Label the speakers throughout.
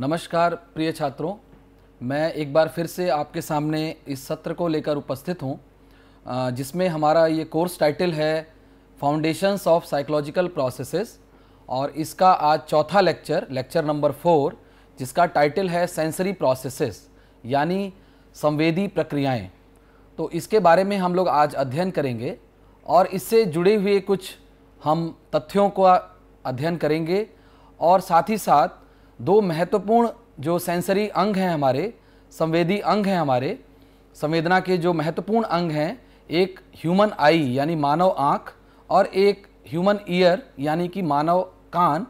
Speaker 1: नमस्कार प्रिय छात्रों मैं एक बार फिर से आपके सामने इस सत्र को लेकर उपस्थित हूँ जिसमें हमारा ये कोर्स टाइटल है फाउंडेशंस ऑफ साइकोलॉजिकल प्रोसेसेस और इसका आज चौथा लेक्चर लेक्चर नंबर फोर जिसका टाइटल है सेंसरी प्रोसेसेस यानी संवेदी प्रक्रियाएं तो इसके बारे में हम लोग आज अध्ययन करेंगे और इससे जुड़े हुए कुछ हम तथ्यों का अध्ययन करेंगे और साथ ही साथ दो महत्वपूर्ण जो सेंसरी अंग हैं हमारे संवेदी अंग हैं हमारे संवेदना के जो महत्वपूर्ण अंग हैं एक ह्यूमन आई यानी मानव आँख और एक ह्यूमन ईयर यानी कि मानव कान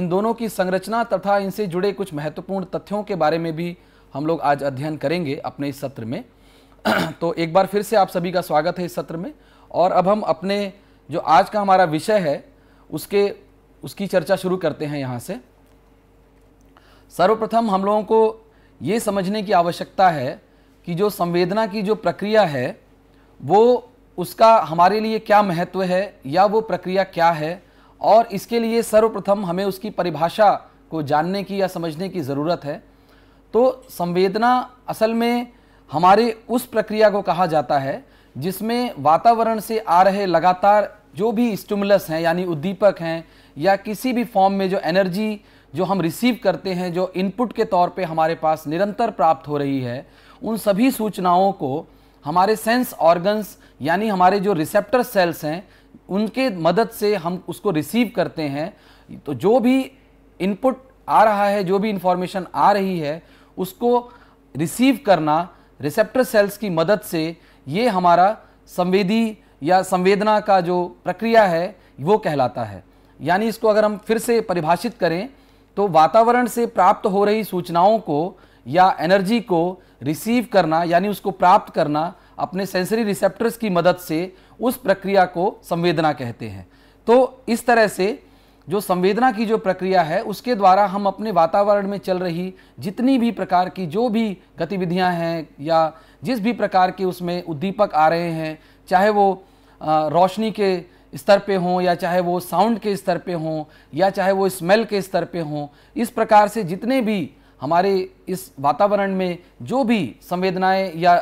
Speaker 1: इन दोनों की संरचना तथा इनसे जुड़े कुछ महत्वपूर्ण तथ्यों के बारे में भी हम लोग आज अध्ययन करेंगे अपने इस सत्र में तो एक बार फिर से आप सभी का स्वागत है इस सत्र में और अब हम अपने जो आज का हमारा विषय है उसके उसकी चर्चा शुरू करते हैं यहाँ से सर्वप्रथम हम लोगों को ये समझने की आवश्यकता है कि जो संवेदना की जो प्रक्रिया है वो उसका हमारे लिए क्या महत्व है या वो प्रक्रिया क्या है और इसके लिए सर्वप्रथम हमें उसकी परिभाषा को जानने की या समझने की ज़रूरत है तो संवेदना असल में हमारे उस प्रक्रिया को कहा जाता है जिसमें वातावरण से आ रहे लगातार जो भी स्टिमुलस हैं यानी उद्दीपक हैं या किसी भी फॉर्म में जो एनर्जी जो हम रिसीव करते हैं जो इनपुट के तौर पे हमारे पास निरंतर प्राप्त हो रही है उन सभी सूचनाओं को हमारे सेंस ऑर्गन्स यानी हमारे जो रिसेप्टर सेल्स हैं उनके मदद से हम उसको रिसीव करते हैं तो जो भी इनपुट आ रहा है जो भी इंफॉर्मेशन आ रही है उसको रिसीव करना रिसेप्टर सेल्स की मदद से ये हमारा संवेदी या संवेदना का जो प्रक्रिया है वो कहलाता है यानी इसको अगर हम फिर से परिभाषित करें तो वातावरण से प्राप्त हो रही सूचनाओं को या एनर्जी को रिसीव करना यानी उसको प्राप्त करना अपने सेंसरी रिसेप्टर्स की मदद से उस प्रक्रिया को संवेदना कहते हैं तो इस तरह से जो संवेदना की जो प्रक्रिया है उसके द्वारा हम अपने वातावरण में चल रही जितनी भी प्रकार की जो भी गतिविधियां हैं या जिस भी प्रकार के उसमें उद्दीपक आ रहे हैं चाहे वो रोशनी के स्तर पे हों या चाहे वो साउंड के स्तर पे हों या चाहे वो स्मेल के स्तर पे हों इस प्रकार से जितने भी हमारे इस वातावरण में जो भी संवेदनाएं या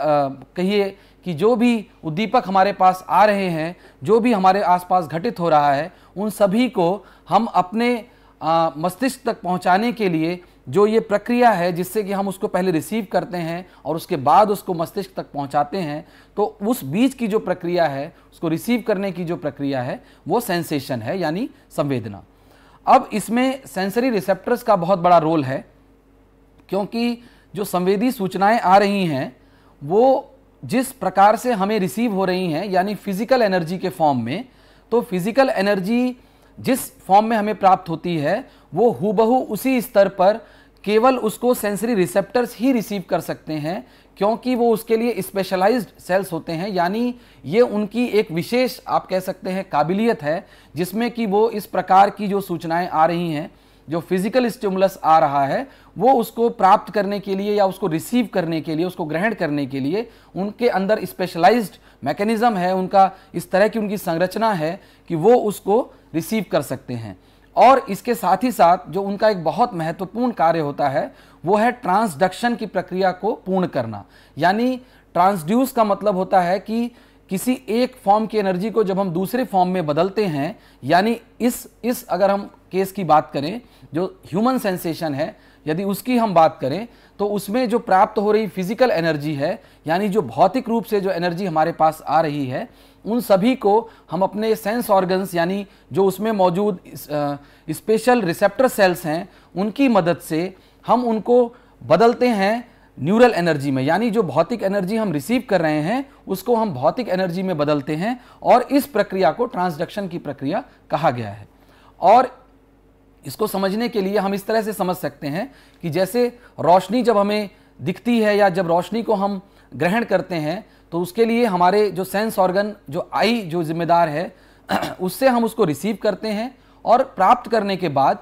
Speaker 1: कहिए कि जो भी उद्दीपक हमारे पास आ रहे हैं जो भी हमारे आसपास घटित हो रहा है उन सभी को हम अपने मस्तिष्क तक पहुंचाने के लिए जो ये प्रक्रिया है जिससे कि हम उसको पहले रिसीव करते हैं और उसके बाद उसको मस्तिष्क तक पहुंचाते हैं तो उस बीच की जो प्रक्रिया है उसको रिसीव करने की जो प्रक्रिया है वो सेंसेशन है यानी संवेदना अब इसमें सेंसरी रिसेप्टर्स का बहुत बड़ा रोल है क्योंकि जो संवेदी सूचनाएं आ रही हैं वो जिस प्रकार से हमें रिसीव हो रही हैं यानी फिजिकल एनर्जी के फॉर्म में तो फिजिकल एनर्जी जिस फॉर्म में हमें प्राप्त होती है वो हुबहु उसी स्तर पर केवल उसको सेंसरी रिसेप्टर्स ही रिसीव कर सकते हैं क्योंकि वो उसके लिए स्पेशलाइज्ड सेल्स होते हैं यानी ये उनकी एक विशेष आप कह सकते हैं काबिलियत है जिसमें कि वो इस प्रकार की जो सूचनाएं आ रही हैं जो फिजिकल स्टिमुलस आ रहा है वो उसको प्राप्त करने के लिए या उसको रिसीव करने के लिए उसको ग्रहण करने के लिए उनके अंदर स्पेशलाइज्ड मैकेनिज़्म है उनका इस तरह की उनकी संरचना है कि वो उसको रिसीव कर सकते हैं और इसके साथ ही साथ जो उनका एक बहुत महत्वपूर्ण कार्य होता है वो है ट्रांसडक्शन की प्रक्रिया को पूर्ण करना यानी ट्रांसड्यूस का मतलब होता है कि किसी एक फॉर्म की एनर्जी को जब हम दूसरे फॉर्म में बदलते हैं यानी इस इस अगर हम केस की बात करें जो ह्यूमन सेंसेशन है यदि उसकी हम बात करें तो उसमें जो प्राप्त हो रही फिजिकल एनर्जी है यानी जो भौतिक रूप से जो एनर्जी हमारे पास आ रही है उन सभी को हम अपने सेंस ऑर्गन्स यानी जो उसमें मौजूद स्पेशल रिसेप्टर सेल्स हैं उनकी मदद से हम उनको बदलते हैं न्यूरल एनर्जी में यानी जो भौतिक एनर्जी हम रिसीव कर रहे हैं उसको हम भौतिक एनर्जी में बदलते हैं और इस प्रक्रिया को ट्रांसडक्शन की प्रक्रिया कहा गया है और इसको समझने के लिए हम इस तरह से समझ सकते हैं कि जैसे रोशनी जब हमें दिखती है या जब रोशनी को हम ग्रहण करते हैं तो उसके लिए हमारे जो सेंस ऑर्गन जो आई जो जिम्मेदार है उससे हम उसको रिसीव करते हैं और प्राप्त करने के बाद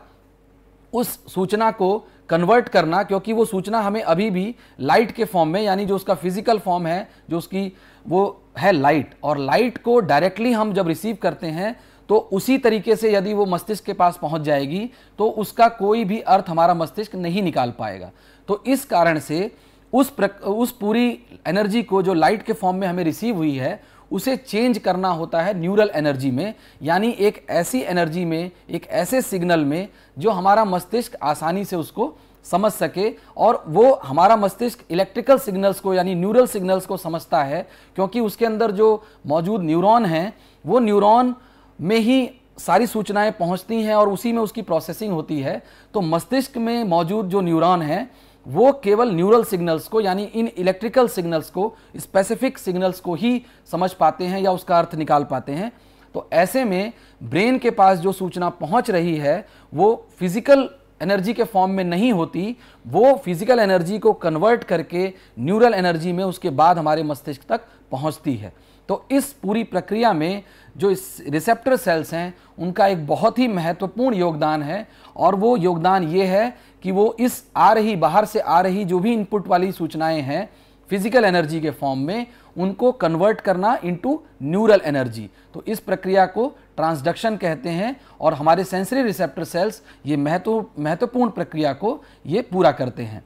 Speaker 1: उस सूचना को कन्वर्ट करना क्योंकि वो सूचना हमें अभी भी लाइट के फॉर्म में यानी जो उसका फिजिकल फॉर्म है जो उसकी वो है लाइट और लाइट को डायरेक्टली हम जब रिसीव करते हैं तो उसी तरीके से यदि वो मस्तिष्क के पास पहुंच जाएगी तो उसका कोई भी अर्थ हमारा मस्तिष्क नहीं निकाल पाएगा तो इस कारण से उस प्रक, उस पूरी एनर्जी को जो लाइट के फॉर्म में हमें रिसीव हुई है उसे चेंज करना होता है न्यूरल एनर्जी में यानी एक ऐसी एनर्जी में एक ऐसे सिग्नल में जो हमारा मस्तिष्क आसानी से उसको समझ सके और वो हमारा मस्तिष्क इलेक्ट्रिकल सिग्नल्स को यानी न्यूरल सिग्नल्स को समझता है क्योंकि उसके अंदर जो मौजूद न्यूरॉन हैं वो न्यूरॉन में ही सारी सूचनाएं पहुंचती हैं और उसी में उसकी प्रोसेसिंग होती है तो मस्तिष्क में मौजूद जो न्यूरॉन है वो केवल न्यूरल सिग्नल्स को यानी इन इलेक्ट्रिकल सिग्नल्स को स्पेसिफिक सिग्नल्स को ही समझ पाते हैं या उसका अर्थ निकाल पाते हैं तो ऐसे में ब्रेन के पास जो सूचना पहुंच रही है वो फिजिकल एनर्जी के फॉर्म में नहीं होती वो फिजिकल एनर्जी को कन्वर्ट करके न्यूरल एनर्जी में उसके बाद हमारे मस्तिष्क तक पहुंचती है तो इस पूरी प्रक्रिया में जो इस रिसेप्टर सेल्स हैं उनका एक बहुत ही महत्वपूर्ण योगदान है और वो योगदान ये है कि वो इस आ रही बाहर से आ रही जो भी इनपुट वाली सूचनाएं हैं फिजिकल एनर्जी के फॉर्म में उनको कन्वर्ट करना इनटू न्यूरल एनर्जी तो इस प्रक्रिया को ट्रांसडक्शन कहते हैं और हमारे सेंसरी रिसेप्टर सेल्स ये महत्व महत्वपूर्ण प्रक्रिया को ये पूरा करते हैं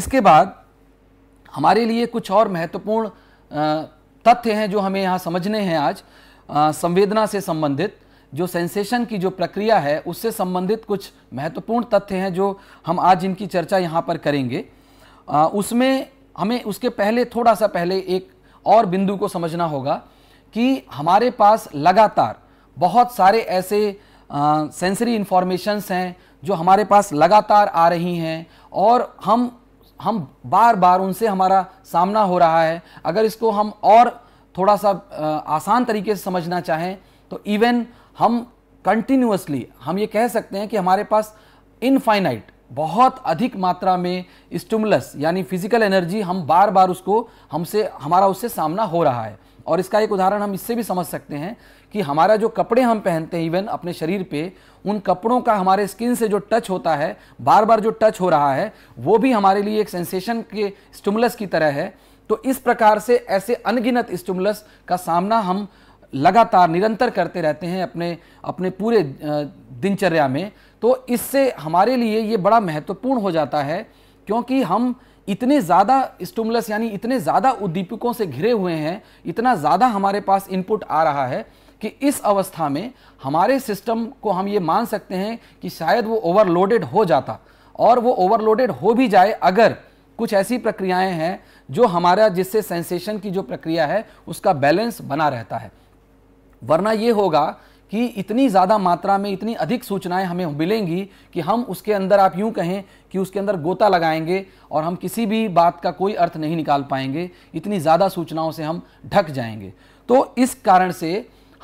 Speaker 1: इसके बाद हमारे लिए कुछ और महत्वपूर्ण तथ्य हैं जो हमें यहाँ समझने हैं आज संवेदना से संबंधित जो सेंसेशन की जो प्रक्रिया है उससे संबंधित कुछ महत्वपूर्ण तथ्य हैं जो हम आज इनकी चर्चा यहाँ पर करेंगे आ, उसमें हमें उसके पहले थोड़ा सा पहले एक और बिंदु को समझना होगा कि हमारे पास लगातार बहुत सारे ऐसे सेंसरी इन्फॉर्मेशंस हैं जो हमारे पास लगातार आ रही हैं और हम हम बार बार उनसे हमारा सामना हो रहा है अगर इसको हम और थोड़ा सा आसान तरीके से समझना चाहें तो इवन हम कंटिन्यूसली हम ये कह सकते हैं कि हमारे पास इनफाइनाइट बहुत अधिक मात्रा में स्टमुलस यानी फिजिकल एनर्जी हम बार बार उसको हमसे हमारा उससे सामना हो रहा है और इसका एक उदाहरण हम इससे भी समझ सकते हैं कि हमारा जो कपड़े हम पहनते हैं इवन अपने शरीर पे उन कपड़ों का हमारे स्किन से जो टच होता है बार बार जो टच हो रहा है वो भी हमारे लिए एक सेंसेशन के स्टमुलस की तरह है तो इस प्रकार से ऐसे अनगिनत स्टिमुलस का सामना हम लगातार निरंतर करते रहते हैं अपने अपने पूरे दिनचर्या में तो इससे हमारे लिए ये बड़ा महत्वपूर्ण हो जाता है क्योंकि हम इतने ज़्यादा स्टूमुलस यानी इतने ज़्यादा उद्दीपकों से घिरे हुए हैं इतना ज़्यादा हमारे पास इनपुट आ रहा है कि इस अवस्था में हमारे सिस्टम को हम ये मान सकते हैं कि शायद वो ओवरलोडेड हो जाता और वो ओवरलोडेड हो भी जाए अगर कुछ ऐसी प्रक्रियाएं हैं जो हमारा जिससे सेंसेशन की जो प्रक्रिया है उसका बैलेंस बना रहता है वरना ये होगा कि इतनी ज़्यादा मात्रा में इतनी अधिक सूचनाएं हमें मिलेंगी कि हम उसके अंदर आप यूं कहें कि उसके अंदर गोता लगाएंगे और हम किसी भी बात का कोई अर्थ नहीं निकाल पाएंगे इतनी ज़्यादा सूचनाओं से हम ढक जाएंगे तो इस कारण से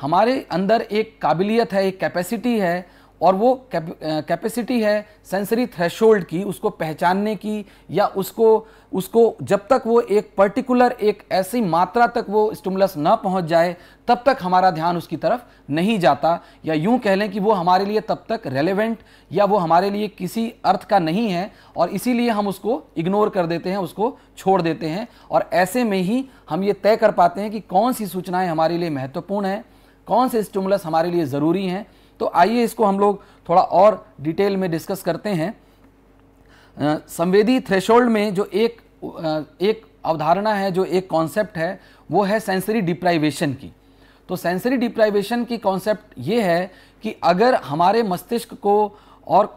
Speaker 1: हमारे अंदर एक काबिलियत है एक कैपेसिटी है और वो कैपेसिटी है सेंसरी थ्रेशोल्ड की उसको पहचानने की या उसको उसको जब तक वो एक पर्टिकुलर एक ऐसी मात्रा तक वो स्टिमुलस ना पहुंच जाए तब तक हमारा ध्यान उसकी तरफ नहीं जाता या यूं कह लें कि वो हमारे लिए तब तक रेलेवेंट या वो हमारे लिए किसी अर्थ का नहीं है और इसीलिए हम उसको इग्नोर कर देते हैं उसको छोड़ देते हैं और ऐसे में ही हम ये तय कर पाते हैं कि कौन सी सूचनाएँ हमारे लिए महत्वपूर्ण हैं कौन से स्टिमुलस हमारे लिए ज़रूरी हैं तो आइए इसको हम लोग थोड़ा और डिटेल में डिस्कस करते हैं संवेदी थ्रेशोल्ड में जो एक एक अवधारणा है जो एक कॉन्सेप्ट है वो है सेंसरी डिप्राइवेशन की तो सेंसरी डिप्राइवेशन की कॉन्सेप्ट ये है कि अगर हमारे मस्तिष्क को और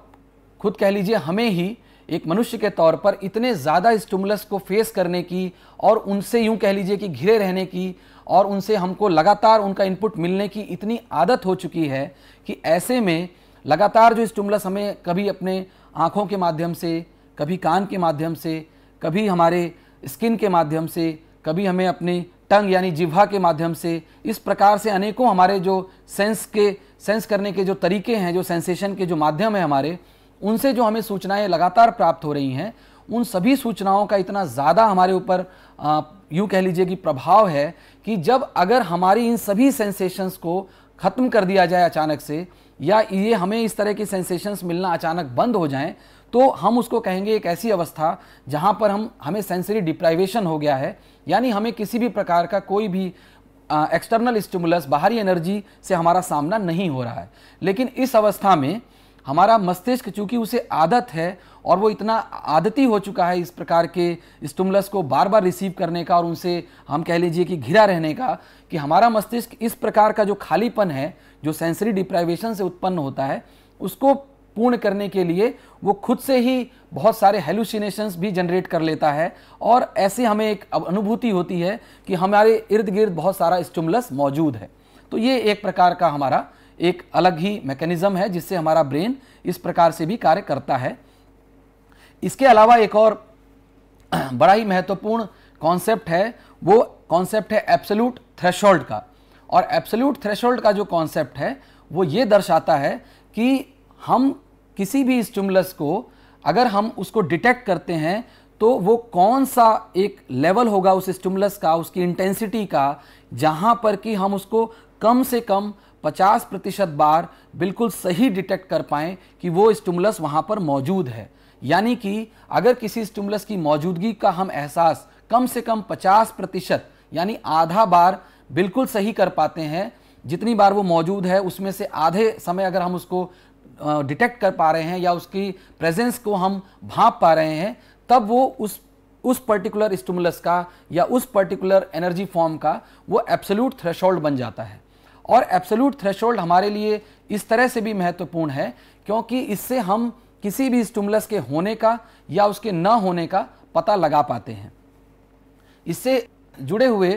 Speaker 1: खुद कह लीजिए हमें ही एक मनुष्य के तौर पर इतने ज़्यादा स्टूमुलस को फेस करने की और उनसे यूं कह लीजिए कि घिरे रहने की और उनसे हमको लगातार उनका इनपुट मिलने की इतनी आदत हो चुकी है कि ऐसे में लगातार जो स्टूमलस हमें कभी अपने आँखों के माध्यम से कभी कान के माध्यम से कभी हमारे स्किन के माध्यम से कभी हमें अपने टंग यानी जिह्वा के माध्यम से इस प्रकार से अनेकों हमारे जो सेंस के सेंस करने के जो तरीके हैं जो सेंसेशन के जो माध्यम है हमारे उनसे जो हमें सूचनाएं लगातार प्राप्त हो रही हैं उन सभी सूचनाओं का इतना ज़्यादा हमारे ऊपर यूँ कह लीजिए कि प्रभाव है कि जब अगर हमारी इन सभी सेंसेशंस को ख़त्म कर दिया जाए अचानक से या ये हमें इस तरह की सेंसेशंस मिलना अचानक बंद हो जाएं तो हम उसको कहेंगे एक ऐसी अवस्था जहाँ पर हम हमें सेंसरी डिप्राइवेशन हो गया है यानी हमें किसी भी प्रकार का कोई भी एक्सटर्नल स्टिमुलस बाहरी एनर्जी से हमारा सामना नहीं हो रहा है लेकिन इस अवस्था में हमारा मस्तिष्क चूंकि उसे आदत है और वो इतना आदती हो चुका है इस प्रकार के स्टमुलस को बार बार रिसीव करने का और उनसे हम कह लीजिए कि घिरा रहने का कि हमारा मस्तिष्क इस प्रकार का जो खालीपन है जो सेंसरी डिप्राइवेशन से उत्पन्न होता है उसको पूर्ण करने के लिए वो खुद से ही बहुत सारे हेलुसिनेशंस भी जनरेट कर लेता है और ऐसे हमें एक अनुभूति होती है कि हमारे इर्द गिर्द बहुत सारा स्टमुलस मौजूद है तो ये एक प्रकार का हमारा एक अलग ही मैकेनिज़्म है जिससे हमारा ब्रेन इस प्रकार से भी कार्य करता है इसके अलावा एक और बड़ा ही महत्वपूर्ण कॉन्सेप्ट है वो कॉन्सेप्ट है एब्सोल्यूट थ्रेशोल्ड का और एब्सोल्यूट थ्रेशोल्ड का जो कॉन्सेप्ट है वो ये दर्शाता है कि हम किसी भी स्टिमुलस को अगर हम उसको डिटेक्ट करते हैं तो वो कौन सा एक लेवल होगा उस स्टिमुलस का उसकी इंटेंसिटी का जहाँ पर कि हम उसको कम से कम 50 प्रतिशत बार बिल्कुल सही डिटेक्ट कर पाएँ कि वो स्टिमुलस वहाँ पर मौजूद है यानी कि अगर किसी स्टिमुलस की मौजूदगी का हम एहसास कम से कम 50 प्रतिशत यानी आधा बार बिल्कुल सही कर पाते हैं जितनी बार वो मौजूद है उसमें से आधे समय अगर हम उसको डिटेक्ट कर पा रहे हैं या उसकी प्रेजेंस को हम भाप पा रहे हैं तब वो उस उस पर्टिकुलर स्टिमुलस का या उस पर्टिकुलर एनर्जी फॉर्म का वो एब्सोल्यूट थ्रेशोल्ड बन जाता है और एब्सोल्यूट थ्रेशोल्ड हमारे लिए इस तरह से भी महत्वपूर्ण है क्योंकि इससे हम किसी भी स्टूमलस के होने का या उसके न होने का पता लगा पाते हैं इससे जुड़े हुए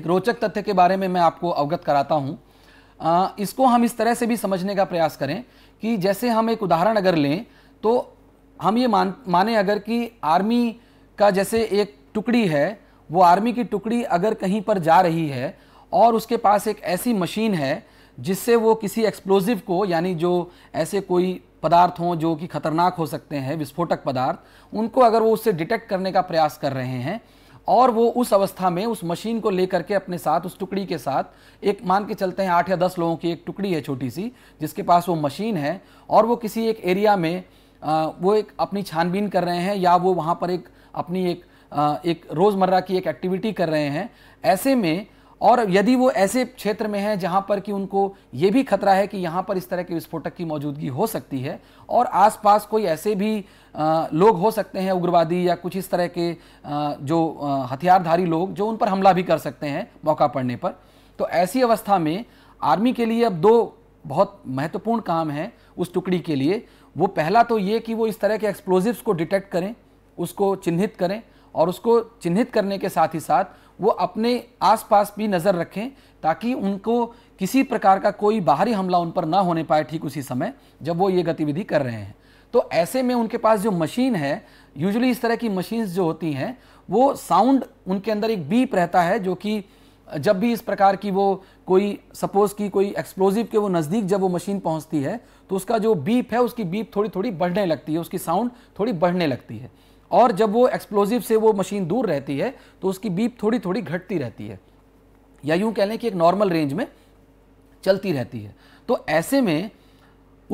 Speaker 1: एक रोचक तथ्य के बारे में मैं आपको अवगत कराता हूँ इसको हम इस तरह से भी समझने का प्रयास करें कि जैसे हम एक उदाहरण अगर लें तो हम ये मान माने अगर कि आर्मी का जैसे एक टुकड़ी है वो आर्मी की टुकड़ी अगर कहीं पर जा रही है और उसके पास एक ऐसी मशीन है जिससे वो किसी एक्सप्लोजिव को यानी जो ऐसे कोई पदार्थ हों जो कि खतरनाक हो सकते हैं विस्फोटक पदार्थ उनको अगर वो उससे डिटेक्ट करने का प्रयास कर रहे हैं और वो उस अवस्था में उस मशीन को लेकर के अपने साथ उस टुकड़ी के साथ एक मान के चलते हैं आठ या दस लोगों की एक टुकड़ी है छोटी सी जिसके पास वो मशीन है और वो किसी एक एरिया में वो एक अपनी छानबीन कर रहे हैं या वो वहाँ पर एक अपनी एक एक रोज़मर्रा की एक एक्टिविटी कर रहे हैं ऐसे में और यदि वो ऐसे क्षेत्र में हैं जहां पर कि उनको ये भी खतरा है कि यहाँ पर इस तरह के विस्फोटक की मौजूदगी हो सकती है और आसपास कोई ऐसे भी लोग हो सकते हैं उग्रवादी या कुछ इस तरह के जो हथियारधारी लोग जो उन पर हमला भी कर सकते हैं मौका पड़ने पर तो ऐसी अवस्था में आर्मी के लिए अब दो बहुत महत्वपूर्ण काम हैं उस टुकड़ी के लिए वो पहला तो ये कि वो इस तरह के एक्सप्लोजिव्स को डिटेक्ट करें उसको चिन्हित करें और उसको चिन्हित करने के साथ ही साथ वो अपने आसपास भी नज़र रखें ताकि उनको किसी प्रकार का कोई बाहरी हमला उन पर ना होने पाए ठीक उसी समय जब वो ये गतिविधि कर रहे हैं तो ऐसे में उनके पास जो मशीन है यूजुअली इस तरह की मशीन्स जो होती हैं वो साउंड उनके अंदर एक बीप रहता है जो कि जब भी इस प्रकार की वो कोई सपोज़ की कोई एक्सप्लोजिव के वो नज़दीक जब वो मशीन पहुंचती है तो उसका जो बीप है उसकी बीप थोड़ी थोड़ी बढ़ने लगती है उसकी साउंड थोड़ी बढ़ने लगती है और जब वो एक्सप्लोजिव से वो मशीन दूर रहती है तो उसकी बीप थोड़ी थोड़ी घटती रहती है या यूँ कह लें कि एक नॉर्मल रेंज में चलती रहती है तो ऐसे में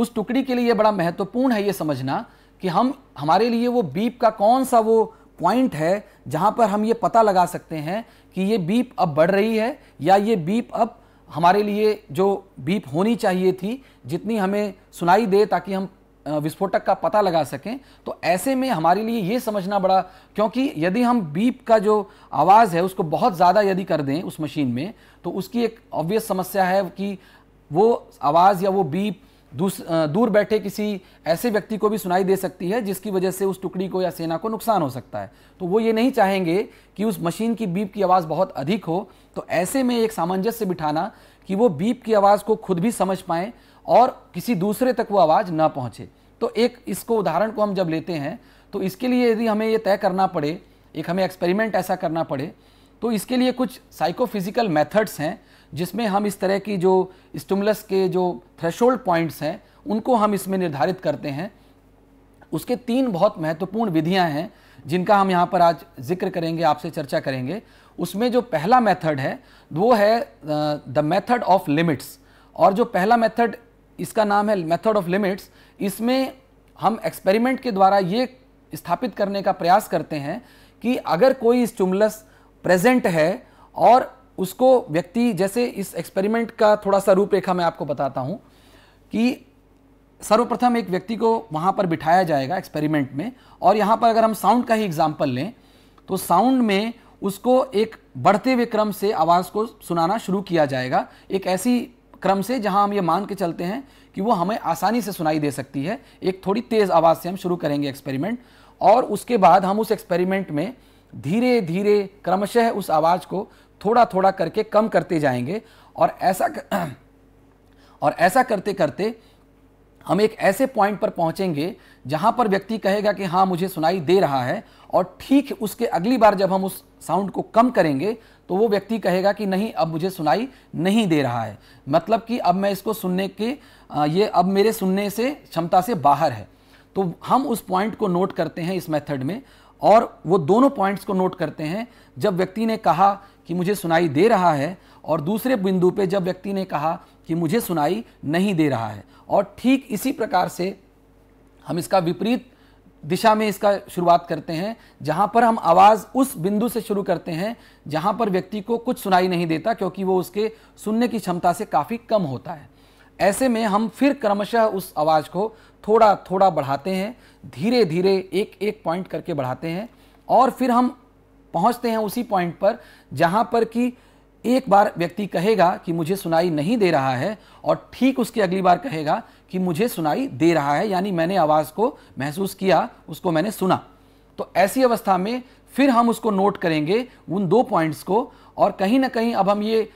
Speaker 1: उस टुकड़ी के लिए ये बड़ा महत्वपूर्ण है ये समझना कि हम हमारे लिए वो बीप का कौन सा वो पॉइंट है जहाँ पर हम ये पता लगा सकते हैं कि ये बीप अब बढ़ रही है या ये बीप अब हमारे लिए जो बीप होनी चाहिए थी जितनी हमें सुनाई दे ताकि हम विस्फोटक का पता लगा सकें तो ऐसे में हमारे लिए ये समझना बड़ा क्योंकि यदि हम बीप का जो आवाज़ है उसको बहुत ज़्यादा यदि कर दें उस मशीन में तो उसकी एक ऑब्वियस समस्या है कि वो आवाज़ या वो बीप दूर बैठे किसी ऐसे व्यक्ति को भी सुनाई दे सकती है जिसकी वजह से उस टुकड़ी को या सेना को नुकसान हो सकता है तो वो ये नहीं चाहेंगे कि उस मशीन की बीप की आवाज़ बहुत अधिक हो तो ऐसे में एक सामंजस्य बिठाना कि वो बीप की आवाज़ को खुद भी समझ पाएँ और किसी दूसरे तक वो आवाज़ ना पहुँचे तो एक इसको उदाहरण को हम जब लेते हैं तो इसके लिए यदि हमें ये तय करना पड़े एक हमें एक्सपेरिमेंट ऐसा करना पड़े तो इसके लिए कुछ साइकोफिजिकल मेथड्स हैं जिसमें हम इस तरह की जो स्टूमलस के जो थ्रेशोल्ड पॉइंट्स हैं उनको हम इसमें निर्धारित करते हैं उसके तीन बहुत महत्वपूर्ण विधियाँ हैं जिनका हम यहाँ पर आज जिक्र करेंगे आपसे चर्चा करेंगे उसमें जो पहला मेथड है वो है द मेथड ऑफ लिमिट्स और जो पहला मेथड इसका नाम है मेथड ऑफ लिमिट्स इसमें हम एक्सपेरिमेंट के द्वारा ये स्थापित करने का प्रयास करते हैं कि अगर कोई स्टूमलस प्रेजेंट है और उसको व्यक्ति जैसे इस एक्सपेरिमेंट का थोड़ा सा रूपरेखा मैं आपको बताता हूँ कि सर्वप्रथम एक व्यक्ति को वहाँ पर बिठाया जाएगा एक्सपेरिमेंट में और यहाँ पर अगर हम साउंड का ही एग्जाम्पल लें तो साउंड में उसको एक बढ़ते हुए क्रम से आवाज़ को सुनाना शुरू किया जाएगा एक ऐसी क्रम से जहां हम ये मान के चलते हैं कि वो हमें आसानी से सुनाई दे सकती है एक थोड़ी तेज़ आवाज़ से हम शुरू करेंगे एक्सपेरिमेंट और उसके बाद हम उस एक्सपेरिमेंट में धीरे धीरे क्रमशः उस आवाज़ को थोड़ा थोड़ा करके कम करते जाएंगे और ऐसा कर... और ऐसा करते करते हम एक ऐसे पॉइंट पर पहुंचेंगे जहां पर व्यक्ति कहेगा कि हाँ मुझे सुनाई दे रहा है और ठीक उसके अगली बार जब हम उस साउंड को कम करेंगे तो वो व्यक्ति कहेगा कि नहीं अब मुझे सुनाई नहीं दे रहा है मतलब कि अब मैं इसको सुनने के ये अब मेरे सुनने से क्षमता से बाहर है तो हम उस पॉइंट को नोट करते हैं इस मेथड में और वो दोनों पॉइंट्स को नोट करते हैं जब व्यक्ति ने कहा कि मुझे सुनाई दे रहा है और दूसरे बिंदु पे जब व्यक्ति ने कहा कि मुझे सुनाई नहीं दे रहा है और ठीक इसी प्रकार से हम इसका विपरीत दिशा में इसका शुरुआत करते हैं जहां पर हम आवाज उस बिंदु से शुरू करते हैं जहां पर व्यक्ति को कुछ सुनाई नहीं देता क्योंकि वो उसके सुनने की क्षमता से काफी कम होता है ऐसे में हम फिर क्रमशः उस आवाज को थोड़ा थोड़ा बढ़ाते हैं धीरे धीरे एक एक पॉइंट करके बढ़ाते हैं और फिर हम पहुंचते हैं उसी पॉइंट पर जहां पर कि एक बार व्यक्ति कहेगा कि मुझे सुनाई नहीं दे रहा है और ठीक उसकी अगली बार कहेगा कि मुझे सुनाई दे रहा है यानी मैंने आवाज़ को महसूस किया उसको मैंने सुना तो ऐसी अवस्था में फिर हम उसको नोट करेंगे उन दो पॉइंट्स को और कहीं ना कहीं अब हम ये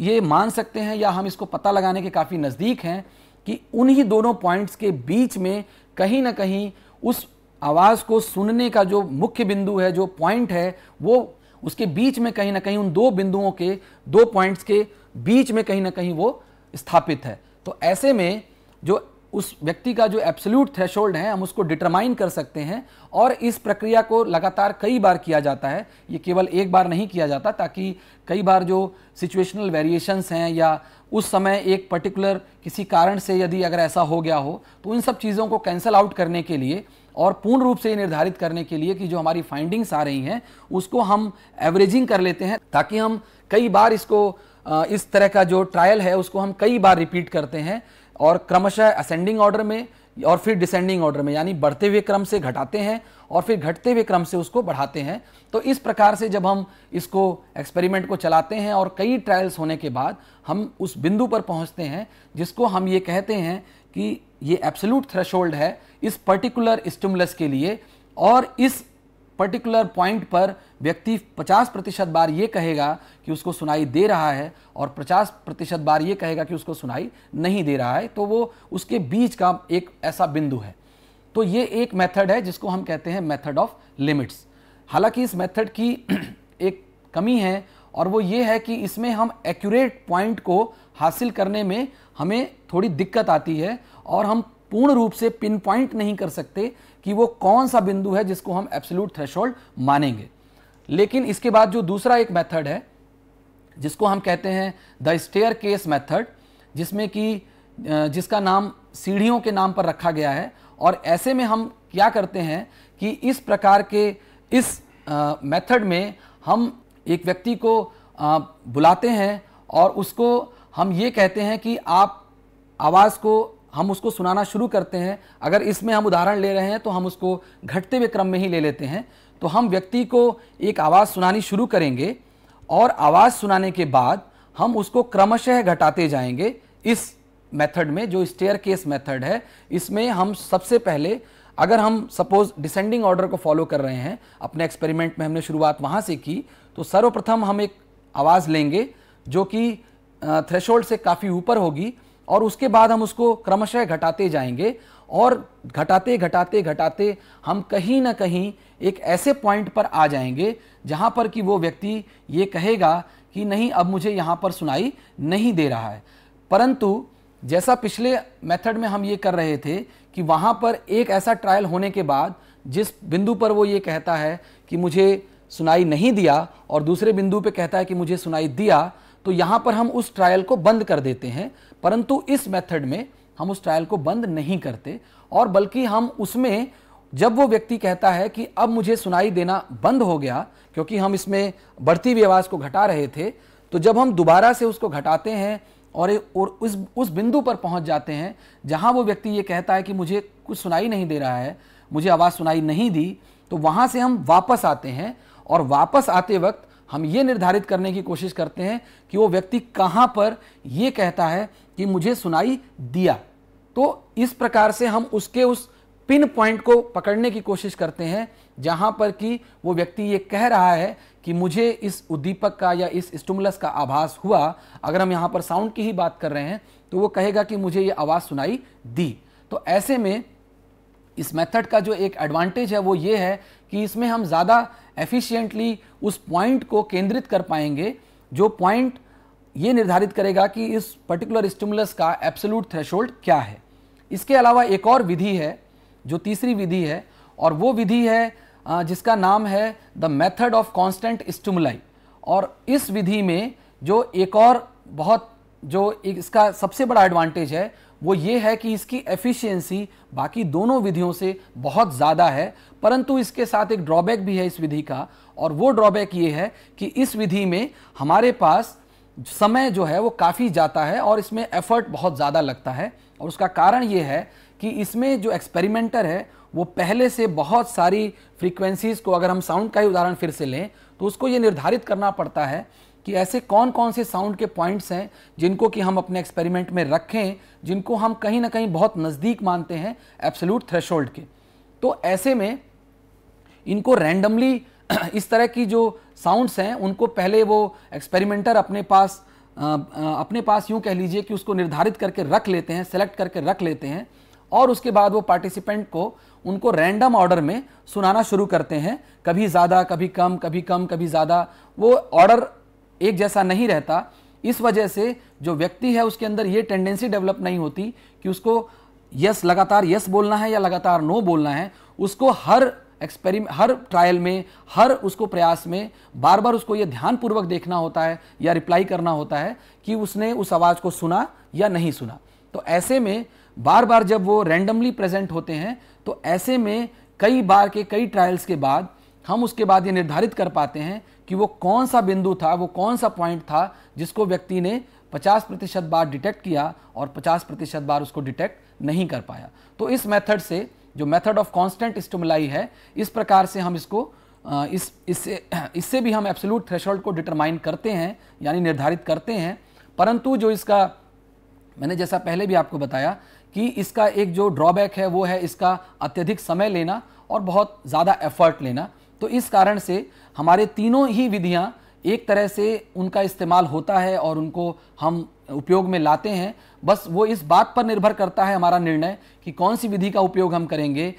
Speaker 1: ये मान सकते हैं या हम इसको पता लगाने के काफ़ी नज़दीक हैं कि उन्हीं दोनों पॉइंट्स के बीच में कहीं ना कहीं उस आवाज़ को सुनने का जो मुख्य बिंदु है जो पॉइंट है वो उसके बीच में कहीं ना कहीं उन दो बिंदुओं के दो पॉइंट्स के बीच में कहीं ना कहीं वो स्थापित है तो ऐसे में जो उस व्यक्ति का जो एब्सोल्यूट थ्रेशोल्ड है हम उसको डिटरमाइन कर सकते हैं और इस प्रक्रिया को लगातार कई बार किया जाता है ये केवल एक बार नहीं किया जाता ताकि कई बार जो सिचुएशनल वेरिएशंस हैं या उस समय एक पर्टिकुलर किसी कारण से यदि अगर ऐसा हो गया हो तो इन सब चीज़ों को कैंसिल आउट करने के लिए और पूर्ण रूप से ये निर्धारित करने के लिए कि जो हमारी फाइंडिंग्स आ रही हैं उसको हम एवरेजिंग कर लेते हैं ताकि हम कई बार इसको इस तरह का जो ट्रायल है उसको हम कई बार रिपीट करते हैं और क्रमशः असेंडिंग ऑर्डर में और फिर डिसेंडिंग ऑर्डर में यानी बढ़ते हुए क्रम से घटाते हैं और फिर घटते हुए क्रम से उसको बढ़ाते हैं तो इस प्रकार से जब हम इसको एक्सपेरिमेंट को चलाते हैं और कई ट्रायल्स होने के बाद हम उस बिंदु पर पहुंचते हैं जिसको हम ये कहते हैं कि ये एब्सोल्यूट थ्रेशोल्ड है इस पर्टिकुलर स्टिमुलस के लिए और इस पर्टिकुलर पॉइंट पर व्यक्ति 50 प्रतिशत बार ये कहेगा कि उसको सुनाई दे रहा है और 50 प्रतिशत बार ये कहेगा कि उसको सुनाई नहीं दे रहा है तो वो उसके बीच का एक ऐसा बिंदु है तो ये एक मेथड है जिसको हम कहते हैं मेथड ऑफ लिमिट्स हालांकि इस मेथड की एक कमी है और वो ये है कि इसमें हम एक्यूरेट पॉइंट को हासिल करने में हमें थोड़ी दिक्कत आती है और हम पूर्ण रूप से पिन पॉइंट नहीं कर सकते कि वो कौन सा बिंदु है जिसको हम एब्सोल्यूट थ्रेशोल्ड मानेंगे लेकिन इसके बाद जो दूसरा एक मेथड है जिसको हम कहते हैं द स्टेयर केस मैथड जिसमें कि जिसका नाम सीढ़ियों के नाम पर रखा गया है और ऐसे में हम क्या करते हैं कि इस प्रकार के इस मेथड में हम एक व्यक्ति को आ, बुलाते हैं और उसको हम ये कहते हैं कि आप आवाज़ को हम उसको सुनाना शुरू करते हैं अगर इसमें हम उदाहरण ले रहे हैं तो हम उसको घटते हुए क्रम में ही ले लेते हैं तो हम व्यक्ति को एक आवाज़ सुनानी शुरू करेंगे और आवाज़ सुनाने के बाद हम उसको क्रमशः घटाते जाएंगे इस मेथड में जो स्टेयर केस मेथड है इसमें हम सबसे पहले अगर हम सपोज डिसेंडिंग ऑर्डर को फॉलो कर रहे हैं अपने एक्सपेरिमेंट में हमने शुरुआत वहाँ से की तो सर्वप्रथम हम एक आवाज़ लेंगे जो कि थ्रेशोल्ड से काफ़ी ऊपर होगी और उसके बाद हम उसको क्रमशः घटाते जाएंगे और घटाते घटाते घटाते हम कहीं ना कहीं एक ऐसे पॉइंट पर आ जाएंगे जहाँ पर कि वो व्यक्ति ये कहेगा कि नहीं अब मुझे यहाँ पर सुनाई नहीं दे रहा है परंतु जैसा पिछले मेथड में हम ये कर रहे थे कि वहाँ पर एक ऐसा ट्रायल होने के बाद जिस बिंदु पर वो ये कहता है कि मुझे सुनाई नहीं दिया और दूसरे बिंदु पे कहता है कि मुझे सुनाई दिया तो यहाँ पर हम उस ट्रायल को बंद कर देते हैं परंतु इस मेथड में हम उस ट्रायल को बंद नहीं करते और बल्कि हम उसमें जब वो व्यक्ति कहता है कि अब मुझे सुनाई देना बंद हो गया क्योंकि हम इसमें बढ़ती हुई आवाज़ को घटा रहे थे तो जब हम दोबारा से उसको घटाते हैं और और उस उस बिंदु पर पहुंच जाते हैं जहां वो व्यक्ति ये कहता है कि मुझे कुछ सुनाई नहीं दे रहा है मुझे आवाज़ सुनाई नहीं दी तो वहां से हम वापस आते हैं और वापस आते वक्त हम ये निर्धारित करने की कोशिश करते हैं कि वो व्यक्ति कहाँ पर ये कहता है कि मुझे सुनाई दिया तो इस प्रकार से हम उसके उस पिन पॉइंट को पकड़ने की कोशिश करते हैं जहां पर कि वो व्यक्ति ये कह रहा है कि मुझे इस उद्दीपक का या इस स्टमुलस का आभास हुआ अगर हम यहाँ पर साउंड की ही बात कर रहे हैं तो वो कहेगा कि मुझे ये आवाज़ सुनाई दी तो ऐसे में इस मेथड का जो एक एडवांटेज है वो ये है कि इसमें हम ज़्यादा एफिशिएंटली उस पॉइंट को केंद्रित कर पाएंगे जो पॉइंट ये निर्धारित करेगा कि इस पर्टिकुलर स्टिमुलस का एब्सोलूट थ्रेशोल्ड क्या है इसके अलावा एक और विधि है जो तीसरी विधि है और वो विधि है जिसका नाम है the method of constant stimuli और इस विधि में जो एक और बहुत जो इसका सबसे बड़ा एडवांटेज है वो ये है कि इसकी एफिशिएंसी बाकी दोनों विधियों से बहुत ज़्यादा है परंतु इसके साथ एक ड्रॉबैक भी है इस विधि का और वो ड्रॉबैक ये है कि इस विधि में हमारे पास समय जो है वो काफ़ी जाता है और इसमें एफर्ट बहुत ज़्यादा लगता है और उसका कारण ये है कि इसमें जो एक्सपेरिमेंटर है वो पहले से बहुत सारी फ्रीक्वेंसीज़ को अगर हम साउंड का ही उदाहरण फिर से लें तो उसको ये निर्धारित करना पड़ता है कि ऐसे कौन कौन से साउंड के पॉइंट्स हैं जिनको कि हम अपने एक्सपेरिमेंट में रखें जिनको हम कहीं ना कहीं बहुत नज़दीक मानते हैं एब्सोल्यूट थ्रेशोल्ड के तो ऐसे में इनको रैंडमली इस तरह की जो साउंड्स हैं उनको पहले वो एक्सपेरिमेंटर अपने पास अपने पास यूँ कह लीजिए कि उसको निर्धारित करके रख लेते हैं सेलेक्ट करके रख लेते हैं और उसके बाद वो पार्टिसिपेंट को उनको रैंडम ऑर्डर में सुनाना शुरू करते हैं कभी ज़्यादा कभी कम कभी कम कभी ज़्यादा वो ऑर्डर एक जैसा नहीं रहता इस वजह से जो व्यक्ति है उसके अंदर ये टेंडेंसी डेवलप नहीं होती कि उसको यस लगातार यस बोलना है या लगातार नो बोलना है उसको हर एक्सपेरिमेंट हर ट्रायल में हर उसको प्रयास में बार बार उसको ये ध्यानपूर्वक देखना होता है या रिप्लाई करना होता है कि उसने उस आवाज़ को सुना या नहीं सुना तो ऐसे में बार बार जब वो रैंडमली प्रेजेंट होते हैं तो ऐसे में कई बार के कई ट्रायल्स के बाद हम उसके बाद ये निर्धारित कर पाते हैं कि वो कौन सा बिंदु था वो कौन सा पॉइंट था जिसको व्यक्ति ने 50 प्रतिशत बार डिटेक्ट किया और 50 प्रतिशत बार उसको डिटेक्ट नहीं कर पाया तो इस मेथड से जो मेथड ऑफ कांस्टेंट स्टमलाई है इस प्रकार से हम इसको इस इससे इससे भी हम एब्सोल्यूट थ्रेशोल्ड को डिटरमाइन करते हैं यानी निर्धारित करते हैं परंतु जो इसका मैंने जैसा पहले भी आपको बताया कि इसका एक जो ड्रॉबैक है वो है इसका अत्यधिक समय लेना और बहुत ज़्यादा एफर्ट लेना तो इस कारण से हमारे तीनों ही विधियाँ एक तरह से उनका इस्तेमाल होता है और उनको हम उपयोग में लाते हैं बस वो इस बात पर निर्भर करता है हमारा निर्णय कि कौन सी विधि का उपयोग हम करेंगे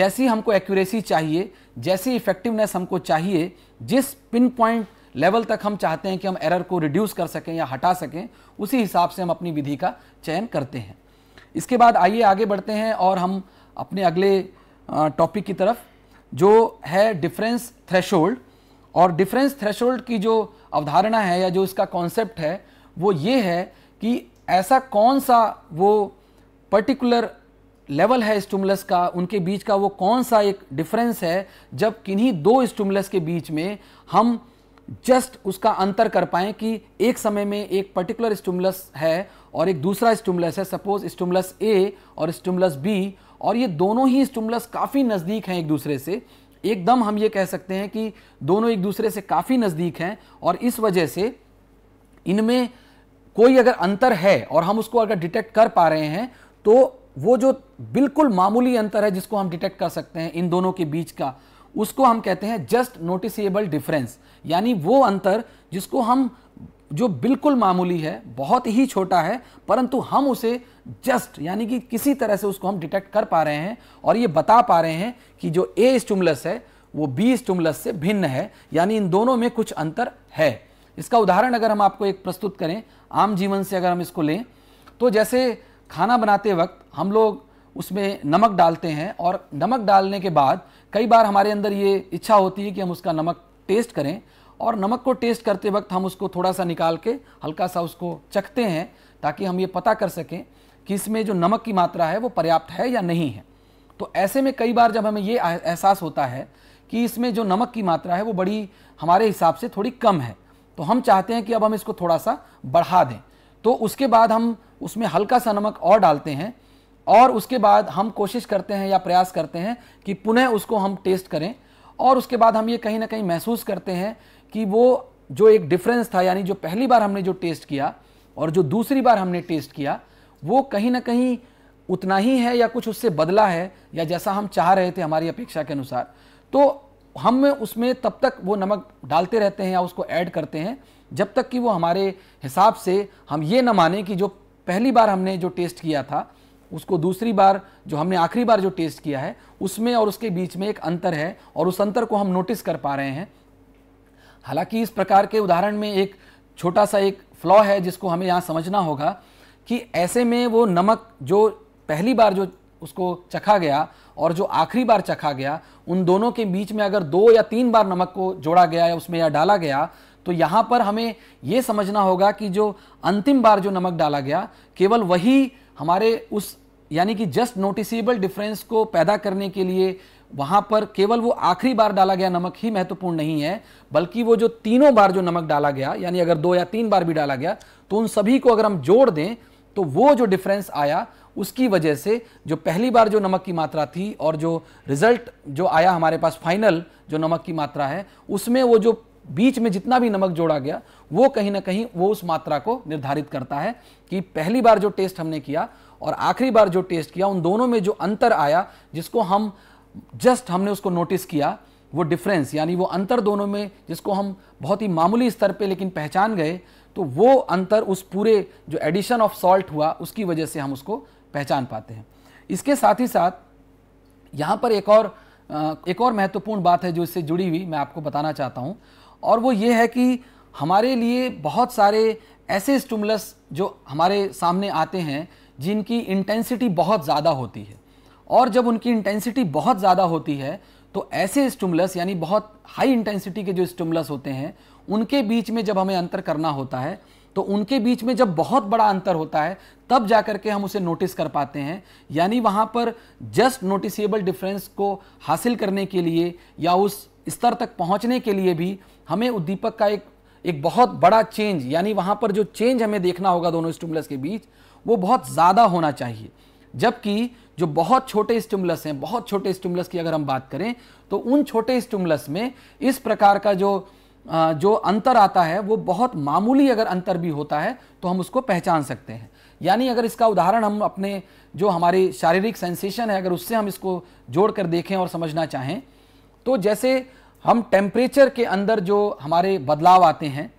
Speaker 1: जैसी हमको एक्यूरेसी चाहिए जैसी इफेक्टिवनेस हमको चाहिए जिस पिन पॉइंट लेवल तक हम चाहते हैं कि हम एरर को रिड्यूस कर सकें या हटा सकें उसी हिसाब से हम अपनी विधि का चयन करते हैं इसके बाद आइए आगे बढ़ते हैं और हम अपने अगले टॉपिक की तरफ जो है डिफरेंस थ्रेशोल्ड और डिफरेंस थ्रेशोल्ड की जो अवधारणा है या जो इसका कॉन्सेप्ट है वो ये है कि ऐसा कौन सा वो पर्टिकुलर लेवल है स्टूमलस का उनके बीच का वो कौन सा एक डिफरेंस है जब किन्हीं दो स्टूमलस के बीच में हम जस्ट उसका अंतर कर पाए कि एक समय में एक पर्टिकुलर स्टूमलस है और एक दूसरा स्टूमलस है सपोज स्टूमलस ए और स्टूमलस बी और ये दोनों ही स्टूमलस काफ़ी नज़दीक हैं एक दूसरे से एकदम हम ये कह सकते हैं कि दोनों एक दूसरे से काफ़ी नज़दीक हैं और इस वजह से इनमें कोई अगर अंतर है और हम उसको अगर डिटेक्ट कर पा रहे हैं तो वो जो बिल्कुल मामूली अंतर है जिसको हम डिटेक्ट कर सकते हैं इन दोनों के बीच का उसको हम कहते हैं जस्ट नोटिसबल डिफरेंस यानी वो अंतर जिसको हम जो बिल्कुल मामूली है बहुत ही छोटा है परंतु हम उसे जस्ट यानी कि किसी तरह से उसको हम डिटेक्ट कर पा रहे हैं और ये बता पा रहे हैं कि जो ए स्टूमलस है वो बी स्टूमलस से भिन्न है यानी इन दोनों में कुछ अंतर है इसका उदाहरण अगर हम आपको एक प्रस्तुत करें आम जीवन से अगर हम इसको लें तो जैसे खाना बनाते वक्त हम लोग उसमें नमक डालते हैं और नमक डालने के बाद कई बार हमारे अंदर ये इच्छा होती है कि हम उसका नमक टेस्ट करें और नमक को टेस्ट करते वक्त हम उसको थोड़ा सा निकाल के हल्का सा उसको चखते हैं ताकि हम ये पता कर सकें कि इसमें जो नमक की मात्रा है वो पर्याप्त है या नहीं है तो ऐसे में कई बार जब हमें ये एहसास होता है कि इसमें जो नमक की मात्रा है वो बड़ी हमारे हिसाब से थोड़ी कम है तो हम चाहते हैं कि अब हम इसको थोड़ा सा बढ़ा दें तो उसके बाद हम उसमें हल्का सा नमक और डालते हैं और उसके बाद हम कोशिश करते हैं या प्रयास करते हैं कि पुनः उसको हम टेस्ट करें और उसके बाद हम ये कहीं ना कहीं महसूस करते हैं कि वो जो एक डिफरेंस था यानी जो पहली बार हमने जो टेस्ट किया और जो दूसरी बार हमने टेस्ट किया वो कहीं ना कहीं उतना ही है या कुछ उससे बदला है या जैसा हम चाह रहे थे हमारी अपेक्षा के अनुसार तो हम उसमें तब तक वो नमक डालते रहते हैं या उसको ऐड करते हैं जब तक कि वो हमारे हिसाब से हम ये न माने कि जो पहली बार हमने जो टेस्ट किया था उसको दूसरी बार जो हमने आखिरी बार जो टेस्ट किया है उसमें और उसके बीच में एक अंतर है और उस अंतर को हम नोटिस कर पा रहे हैं हालांकि इस प्रकार के उदाहरण में एक छोटा सा एक फ्लॉ है जिसको हमें यहाँ समझना होगा कि ऐसे में वो नमक जो पहली बार जो उसको चखा गया और जो आखिरी बार चखा गया उन दोनों के बीच में अगर दो या तीन बार नमक को जोड़ा गया या उसमें या डाला गया तो यहाँ पर हमें ये समझना होगा कि जो अंतिम बार जो नमक डाला गया केवल वही हमारे उस यानी कि जस्ट नोटिसेबल डिफरेंस को पैदा करने के लिए वहां पर केवल वो आखिरी बार डाला गया नमक ही महत्वपूर्ण नहीं है बल्कि वो जो तीनों बार जो नमक डाला गया यानी अगर दो या तीन बार भी डाला गया तो उन सभी को अगर हम जोड़ दें तो वो जो डिफरेंस आया उसकी वजह से जो पहली बार जो नमक की मात्रा थी और जो रिजल्ट जो आया हमारे पास फाइनल जो नमक की मात्रा है उसमें वो जो बीच में जितना भी नमक जोड़ा गया वो कहीं ना कहीं वो उस मात्रा को निर्धारित करता है कि पहली बार जो टेस्ट हमने किया और आखिरी बार जो टेस्ट किया उन दोनों में जो अंतर आया जिसको हम जस्ट हमने उसको नोटिस किया वो डिफरेंस यानी वो अंतर दोनों में जिसको हम बहुत ही मामूली स्तर पे लेकिन पहचान गए तो वो अंतर उस पूरे जो एडिशन ऑफ सॉल्ट हुआ उसकी वजह से हम उसको पहचान पाते हैं इसके साथ ही साथ यहाँ पर एक और एक और महत्वपूर्ण बात है जो इससे जुड़ी हुई मैं आपको बताना चाहता हूँ और वो ये है कि हमारे लिए बहुत सारे ऐसे स्टूमलस जो हमारे सामने आते हैं जिनकी इंटेंसिटी बहुत ज़्यादा होती है और जब उनकी इंटेंसिटी बहुत ज़्यादा होती है तो ऐसे स्टूमलस यानी बहुत हाई इंटेंसिटी के जो स्टूमलस होते हैं उनके बीच में जब हमें अंतर करना होता है तो उनके बीच में जब बहुत बड़ा अंतर होता है तब जाकर के हम उसे नोटिस कर पाते हैं यानी वहाँ पर जस्ट नोटिसेबल डिफरेंस को हासिल करने के लिए या उस स्तर तक पहुँचने के लिए भी हमें उद्दीपक का एक एक बहुत बड़ा चेंज यानी वहाँ पर जो चेंज हमें देखना होगा दोनों स्टिमुलस के बीच वो बहुत ज़्यादा होना चाहिए जबकि जो बहुत छोटे स्टिमुलस हैं बहुत छोटे स्टिमुलस की अगर हम बात करें तो उन छोटे स्टिमुलस में इस प्रकार का जो जो अंतर आता है वो बहुत मामूली अगर अंतर भी होता है तो हम उसको पहचान सकते हैं यानी अगर इसका उदाहरण हम अपने जो हमारी शारीरिक सेंसेशन है अगर उससे हम इसको जोड़ कर देखें और समझना चाहें तो जैसे हम टेम्परेचर के अंदर जो हमारे बदलाव आते हैं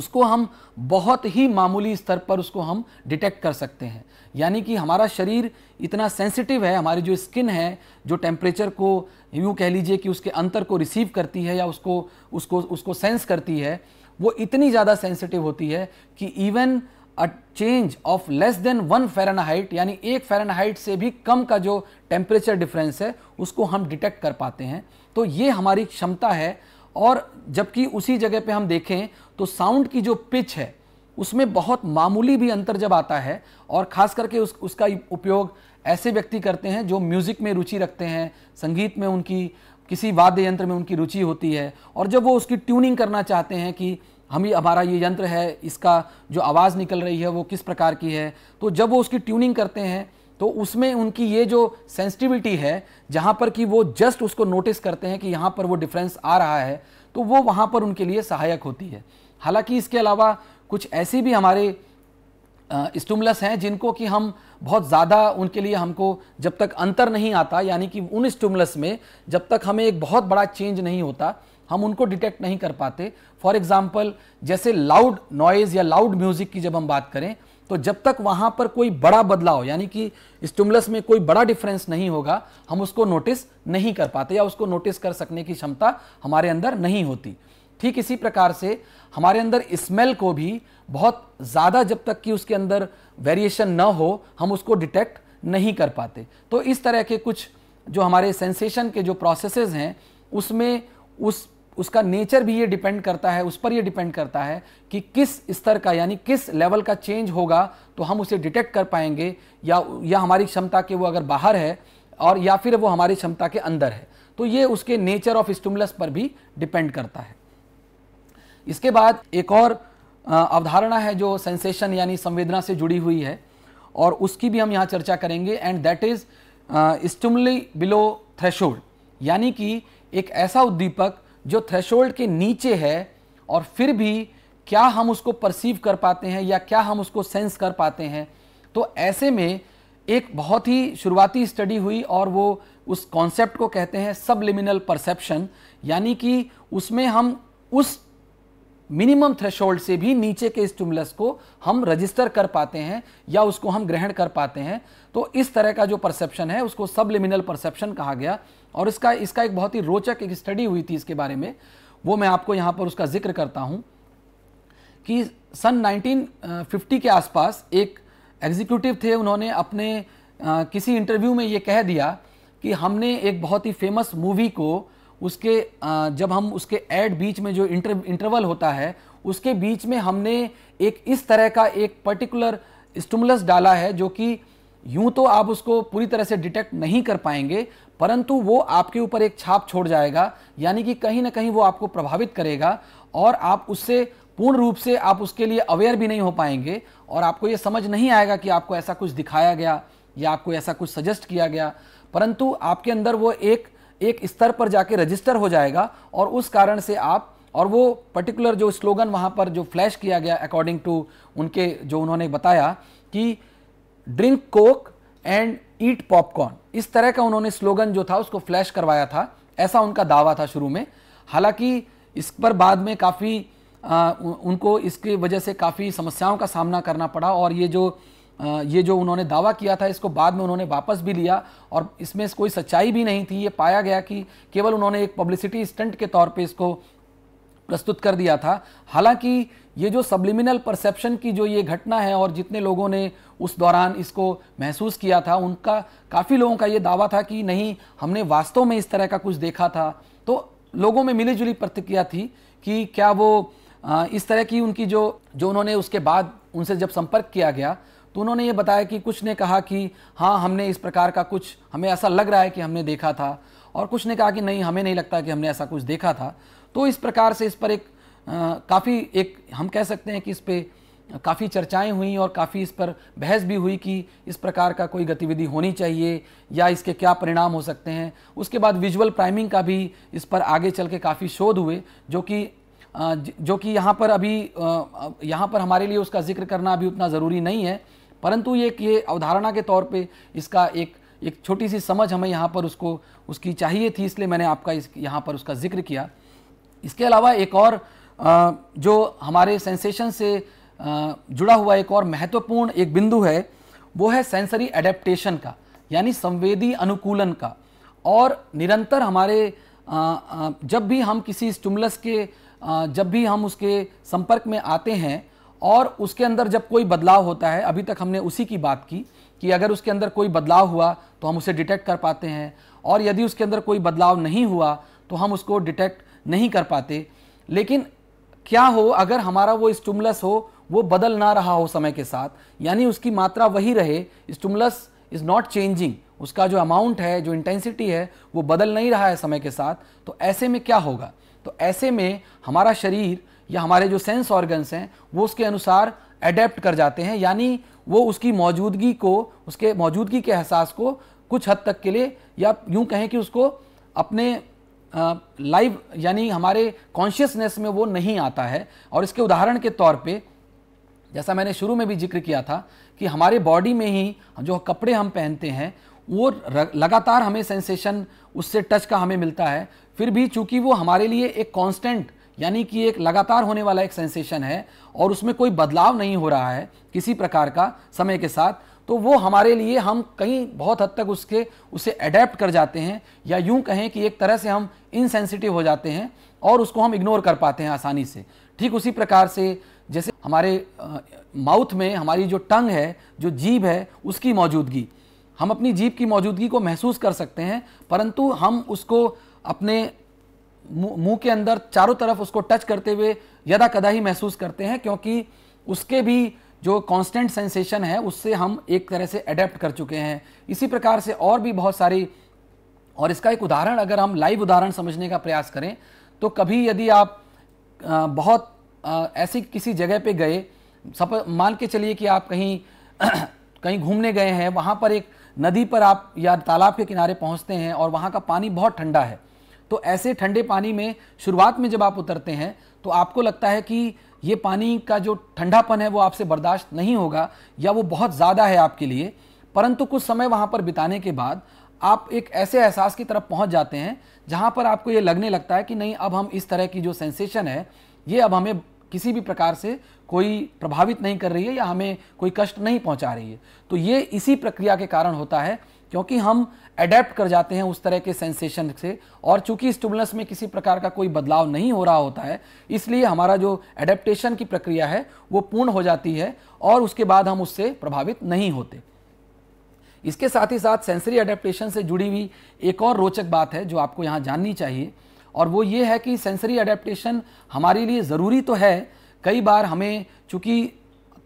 Speaker 1: उसको हम बहुत ही मामूली स्तर पर उसको हम डिटेक्ट कर सकते हैं यानी कि हमारा शरीर इतना सेंसिटिव है हमारी जो स्किन है जो टेम्परेचर को यूँ कह लीजिए कि उसके अंतर को रिसीव करती है या उसको उसको उसको सेंस करती है वो इतनी ज़्यादा सेंसिटिव होती है कि even a change of less than one Fahrenheit यानी एक फेरनहाइट से भी कम का जो टेम्परेचर डिफरेंस है उसको हम डिटेक्ट कर पाते हैं तो ये हमारी क्षमता है और जबकि उसी जगह पे हम देखें तो साउंड की जो पिच है उसमें बहुत मामूली भी अंतर जब आता है और ख़ास करके उस उसका उपयोग ऐसे व्यक्ति करते हैं जो म्यूज़िक में रुचि रखते हैं संगीत में उनकी किसी वाद्य यंत्र में उनकी रुचि होती है और जब वो उसकी ट्यूनिंग करना चाहते हैं कि हम ही हमारा ये यंत्र है इसका जो आवाज़ निकल रही है वो किस प्रकार की है तो जब वो उसकी ट्यूनिंग करते हैं तो उसमें उनकी ये जो सेंसिटिविटी है जहाँ पर कि वो जस्ट उसको नोटिस करते हैं कि यहाँ पर वो डिफरेंस आ रहा है तो वो वहाँ पर उनके लिए सहायक होती है हालांकि इसके अलावा कुछ ऐसी भी हमारे स्टूमलस हैं जिनको कि हम बहुत ज़्यादा उनके लिए हमको जब तक अंतर नहीं आता यानी कि उन स्टूमलस में जब तक हमें एक बहुत बड़ा चेंज नहीं होता हम उनको डिटेक्ट नहीं कर पाते फॉर एग्जाम्पल जैसे लाउड नॉइज़ या लाउड म्यूज़िक की जब हम बात करें तो जब तक वहाँ पर कोई बड़ा बदलाव यानी कि स्टूमलस में कोई बड़ा डिफरेंस नहीं होगा हम उसको नोटिस नहीं कर पाते या उसको नोटिस कर सकने की क्षमता हमारे अंदर नहीं होती ठीक इसी प्रकार से हमारे अंदर स्मेल को भी बहुत ज़्यादा जब तक कि उसके अंदर वेरिएशन न हो हम उसको डिटेक्ट नहीं कर पाते तो इस तरह के कुछ जो हमारे सेंसेशन के जो प्रोसेसेस हैं उसमें उस उसका नेचर भी ये डिपेंड करता है उस पर ये डिपेंड करता है कि किस स्तर का यानी किस लेवल का चेंज होगा तो हम उसे डिटेक्ट कर पाएंगे या या हमारी क्षमता के वो अगर बाहर है और या फिर वो हमारी क्षमता के अंदर है तो ये उसके नेचर ऑफ स्टिमुलस पर भी डिपेंड करता है इसके बाद एक और अवधारणा है जो सेंसेशन यानी संवेदना से जुड़ी हुई है और उसकी भी हम यहाँ चर्चा करेंगे and that is stimuli below threshold यानी कि एक ऐसा उद्दीपक जो थ्रेशोल्ड के नीचे है और फिर भी क्या हम उसको परसीव कर पाते हैं या क्या हम उसको सेंस कर पाते हैं तो ऐसे में एक बहुत ही शुरुआती स्टडी हुई और वो उस कॉन्सेप्ट को कहते हैं सबलिमिनल परसेप्शन यानी कि उसमें हम उस मिनिमम थ्रेशोल्ड से भी नीचे के स्टिमुलस को हम रजिस्टर कर पाते हैं या उसको हम ग्रहण कर पाते हैं तो इस तरह का जो परसेप्शन है उसको सबलिमिनल परसेप्शन कहा गया और इसका इसका एक बहुत ही रोचक एक स्टडी हुई थी इसके बारे में वो मैं आपको यहाँ पर उसका जिक्र करता हूँ कि सन 1950 के आसपास एक एग्जीक्यूटिव थे उन्होंने अपने किसी इंटरव्यू में ये कह दिया कि हमने एक बहुत ही फेमस मूवी को उसके जब हम उसके एड बीच में जो इंटर इंटरवल होता है उसके बीच में हमने एक इस तरह का एक पर्टिकुलर स्टमुलस डाला है जो कि यूं तो आप उसको पूरी तरह से डिटेक्ट नहीं कर पाएंगे परंतु वो आपके ऊपर एक छाप छोड़ जाएगा यानी कि कहीं ना कहीं वो आपको प्रभावित करेगा और आप उससे पूर्ण रूप से आप उसके लिए अवेयर भी नहीं हो पाएंगे और आपको ये समझ नहीं आएगा कि आपको ऐसा कुछ दिखाया गया या आपको ऐसा कुछ सजेस्ट किया गया परंतु आपके अंदर वो एक एक स्तर पर जाके रजिस्टर हो जाएगा और उस कारण से आप और वो पर्टिकुलर जो स्लोगन वहाँ पर जो फ्लैश किया गया अकॉर्डिंग टू उनके जो उन्होंने बताया कि drink Coke and eat popcorn इस तरह का उन्होंने स्लोगन जो था उसको फ्लैश करवाया था ऐसा उनका दावा था शुरू में हालांकि इस पर बाद में काफ़ी उनको इसकी वजह से काफ़ी समस्याओं का सामना करना पड़ा और ये जो ये जो उन्होंने दावा किया था इसको बाद में उन्होंने वापस भी लिया और इसमें कोई सच्चाई भी नहीं थी ये पाया गया कि केवल उन्होंने एक पब्लिसिटी स्टंट के तौर पे इसको प्रस्तुत कर दिया था हालांकि ये जो सब्लिमिनल परसेप्शन की जो ये घटना है और जितने लोगों ने उस दौरान इसको महसूस किया था उनका काफ़ी लोगों का ये दावा था कि नहीं हमने वास्तव में इस तरह का कुछ देखा था तो लोगों में मिली जुली प्रतिक्रिया थी कि क्या वो इस तरह की उनकी जो जो उन्होंने उसके बाद उनसे जब संपर्क किया गया तो उन्होंने ये बताया कि कुछ ने कहा कि हाँ हमने इस प्रकार का कुछ हमें ऐसा लग रहा है कि हमने देखा था और कुछ ने कहा कि नहीं हमें नहीं लगता कि हमने ऐसा कुछ देखा था तो इस प्रकार से इस पर एक काफ़ी एक हम कह सकते हैं कि इस पर काफ़ी चर्चाएं हुई और काफ़ी इस पर बहस भी हुई कि इस प्रकार का कोई गतिविधि होनी चाहिए या इसके क्या परिणाम हो सकते हैं उसके बाद विजुअल प्राइमिंग का भी इस पर आगे चल के काफ़ी शोध हुए जो कि जो कि यहाँ पर अभी यहाँ पर हमारे लिए उसका जिक्र करना अभी उतना ज़रूरी नहीं है परंतु ये ये अवधारणा के तौर पे इसका एक एक छोटी सी समझ हमें यहाँ पर उसको उसकी चाहिए थी इसलिए मैंने आपका इस यहाँ पर उसका जिक्र किया इसके अलावा एक और जो हमारे सेंसेशन से जुड़ा हुआ एक और महत्वपूर्ण एक बिंदु है वो है सेंसरी एडेप्टेशन का यानी संवेदी अनुकूलन का और निरंतर हमारे जब भी हम किसी स्टूमलस के जब भी हम उसके संपर्क में आते हैं और उसके अंदर जब कोई बदलाव होता है अभी तक हमने उसी की बात की कि अगर उसके अंदर कोई बदलाव हुआ तो हम उसे डिटेक्ट कर पाते हैं और यदि उसके अंदर कोई बदलाव नहीं हुआ तो हम उसको डिटेक्ट नहीं कर पाते लेकिन क्या हो अगर हमारा वो स्टूमलस हो वो बदल ना रहा हो समय के साथ यानी उसकी मात्रा वही रहे स्टूमलस इज़ नॉट चेंजिंग उसका जो अमाउंट है जो इंटेंसिटी है वो बदल नहीं रहा है समय के साथ तो ऐसे में क्या होगा तो ऐसे में हमारा शरीर या हमारे जो सेंस ऑर्गन्स हैं वो उसके अनुसार एडेप्ट कर जाते हैं यानी वो उसकी मौजूदगी को उसके मौजूदगी के एहसास को कुछ हद तक के लिए या यूँ कहें कि उसको अपने लाइव यानी हमारे कॉन्शियसनेस में वो नहीं आता है और इसके उदाहरण के तौर पे जैसा मैंने शुरू में भी जिक्र किया था कि हमारे बॉडी में ही जो कपड़े हम पहनते हैं वो लगातार हमें सेंसेशन उससे टच का हमें मिलता है फिर भी चूंकि वो हमारे लिए एक कांस्टेंट यानी कि एक लगातार होने वाला एक सेंसेशन है और उसमें कोई बदलाव नहीं हो रहा है किसी प्रकार का समय के साथ तो वो हमारे लिए हम कहीं बहुत हद तक उसके उसे अडेप्ट कर जाते हैं या यूं कहें कि एक तरह से हम इनसेंसिटिव हो जाते हैं और उसको हम इग्नोर कर पाते हैं आसानी से ठीक उसी प्रकार से जैसे हमारे माउथ में हमारी जो टंग है जो जीभ है उसकी मौजूदगी हम अपनी जीभ की मौजूदगी को महसूस कर सकते हैं परंतु हम उसको अपने मुंह के अंदर चारों तरफ उसको टच करते हुए यदा कदा ही महसूस करते हैं क्योंकि उसके भी जो कांस्टेंट सेंसेशन है उससे हम एक तरह से अडेप्ट कर चुके हैं इसी प्रकार से और भी बहुत सारी और इसका एक उदाहरण अगर हम लाइव उदाहरण समझने का प्रयास करें तो कभी यदि आप बहुत ऐसी किसी जगह पे गए सप मान के चलिए कि आप कहीं कहीं घूमने गए हैं वहाँ पर एक नदी पर आप या तालाब के किनारे पहुँचते हैं और वहाँ का पानी बहुत ठंडा है तो ऐसे ठंडे पानी में शुरुआत में जब आप उतरते हैं तो आपको लगता है कि ये पानी का जो ठंडापन है वो आपसे बर्दाश्त नहीं होगा या वो बहुत ज़्यादा है आपके लिए परंतु कुछ समय वहाँ पर बिताने के बाद आप एक ऐसे एहसास की तरफ पहुँच जाते हैं जहाँ पर आपको ये लगने लगता है कि नहीं अब हम इस तरह की जो सेंसेशन है ये अब हमें किसी भी प्रकार से कोई प्रभावित नहीं कर रही है या हमें कोई कष्ट नहीं पहुंचा रही है तो ये इसी प्रक्रिया के कारण होता है क्योंकि हम एडेप्ट कर जाते हैं उस तरह के सेंसेशन से और चूंकि स्टूबुलेंस में किसी प्रकार का कोई बदलाव नहीं हो रहा होता है इसलिए हमारा जो एडेप्टेशन की प्रक्रिया है वो पूर्ण हो जाती है और उसके बाद हम उससे प्रभावित नहीं होते इसके साथ ही साथ सेंसरी एडेप्टेशन से जुड़ी हुई एक और रोचक बात है जो आपको यहाँ जाननी चाहिए और वो ये है कि सेंसरी एडेप्टेशन हमारे लिए ज़रूरी तो है कई बार हमें चूँकि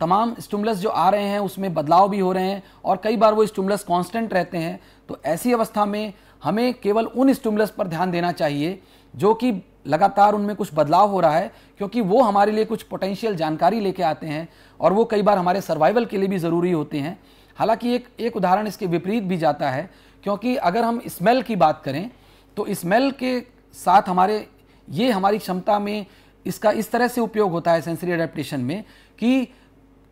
Speaker 1: तमाम स्टूमलस जो आ रहे हैं उसमें बदलाव भी हो रहे हैं और कई बार वो स्टूमलस कांस्टेंट रहते हैं तो ऐसी अवस्था में हमें केवल उन स्टूमलस पर ध्यान देना चाहिए जो कि लगातार उनमें कुछ बदलाव हो रहा है क्योंकि वो हमारे लिए कुछ पोटेंशियल जानकारी लेके आते हैं और वो कई बार हमारे सर्वाइवल के लिए भी ज़रूरी होते हैं हालांकि एक एक उदाहरण इसके विपरीत भी जाता है क्योंकि अगर हम स्मेल की बात करें तो स्मेल के साथ हमारे ये हमारी क्षमता में इसका इस तरह से उपयोग होता है सेंसरी अडेप्टेशन में कि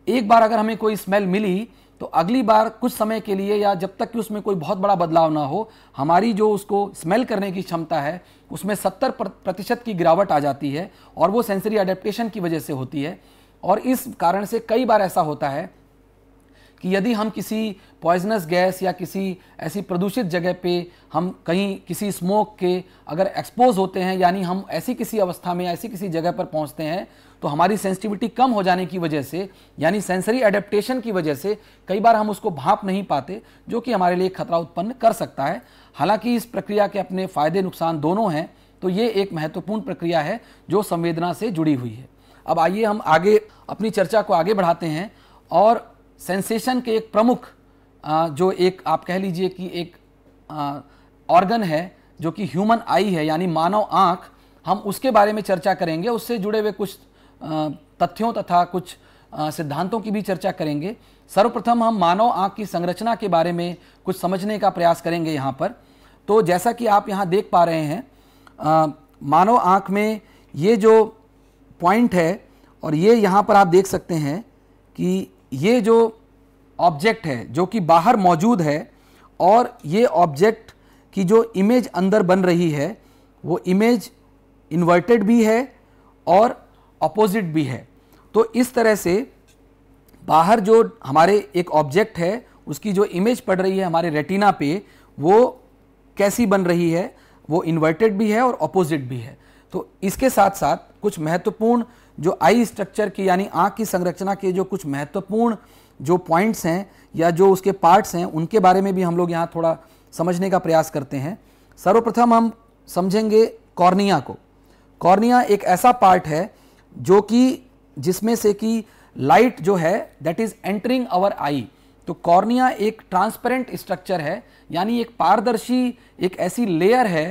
Speaker 1: एक बार अगर हमें कोई स्मेल मिली तो अगली बार कुछ समय के लिए या जब तक कि उसमें कोई बहुत बड़ा बदलाव ना हो हमारी जो उसको स्मेल करने की क्षमता है उसमें 70 प्रतिशत की गिरावट आ जाती है और वो सेंसरी अडेप्टेशन की वजह से होती है और इस कारण से कई बार ऐसा होता है कि यदि हम किसी पॉइजनस गैस या किसी ऐसी प्रदूषित जगह पे हम कहीं किसी स्मोक के अगर एक्सपोज होते हैं यानी हम ऐसी किसी अवस्था में ऐसी किसी जगह पर पहुंचते हैं तो हमारी सेंसिटिविटी कम हो जाने की वजह से यानी सेंसरी एडेप्टेशन की वजह से कई बार हम उसको भाप नहीं पाते जो कि हमारे लिए खतरा उत्पन्न कर सकता है हालांकि इस प्रक्रिया के अपने फ़ायदे नुकसान दोनों हैं तो ये एक महत्वपूर्ण प्रक्रिया है जो संवेदना से जुड़ी हुई है अब आइए हम आगे अपनी चर्चा को आगे बढ़ाते हैं और सेंसेशन के एक प्रमुख जो एक आप कह लीजिए कि एक ऑर्गन है जो कि ह्यूमन आई है यानी मानव आँख हम उसके बारे में चर्चा करेंगे उससे जुड़े हुए कुछ तथ्यों तथा कुछ सिद्धांतों की भी चर्चा करेंगे सर्वप्रथम हम मानव आँख की संरचना के बारे में कुछ समझने का प्रयास करेंगे यहाँ पर तो जैसा कि आप यहाँ देख पा रहे हैं मानव आँख में ये जो पॉइंट है और ये यहाँ पर आप देख सकते हैं कि ये जो ऑब्जेक्ट है जो कि बाहर मौजूद है और ये ऑब्जेक्ट की जो इमेज अंदर बन रही है वो इमेज इन्वर्टेड भी है और अपोजिट भी है तो इस तरह से बाहर जो हमारे एक ऑब्जेक्ट है उसकी जो इमेज पड़ रही है हमारे रेटिना पे वो कैसी बन रही है वो इन्वर्टेड भी है और अपोजिट भी है तो इसके साथ साथ कुछ महत्वपूर्ण जो आई स्ट्रक्चर की यानी आँख की संरचना के जो कुछ महत्वपूर्ण जो पॉइंट्स हैं या जो उसके पार्ट्स हैं उनके बारे में भी हम लोग यहाँ थोड़ा समझने का प्रयास करते हैं सर्वप्रथम हम समझेंगे कॉर्निया को कॉर्निया एक ऐसा पार्ट है जो कि जिसमें से कि लाइट जो है that is entering our eye तो कॉर्निया एक ट्रांसपेरेंट स्ट्रक्चर है यानी एक पारदर्शी एक ऐसी लेयर है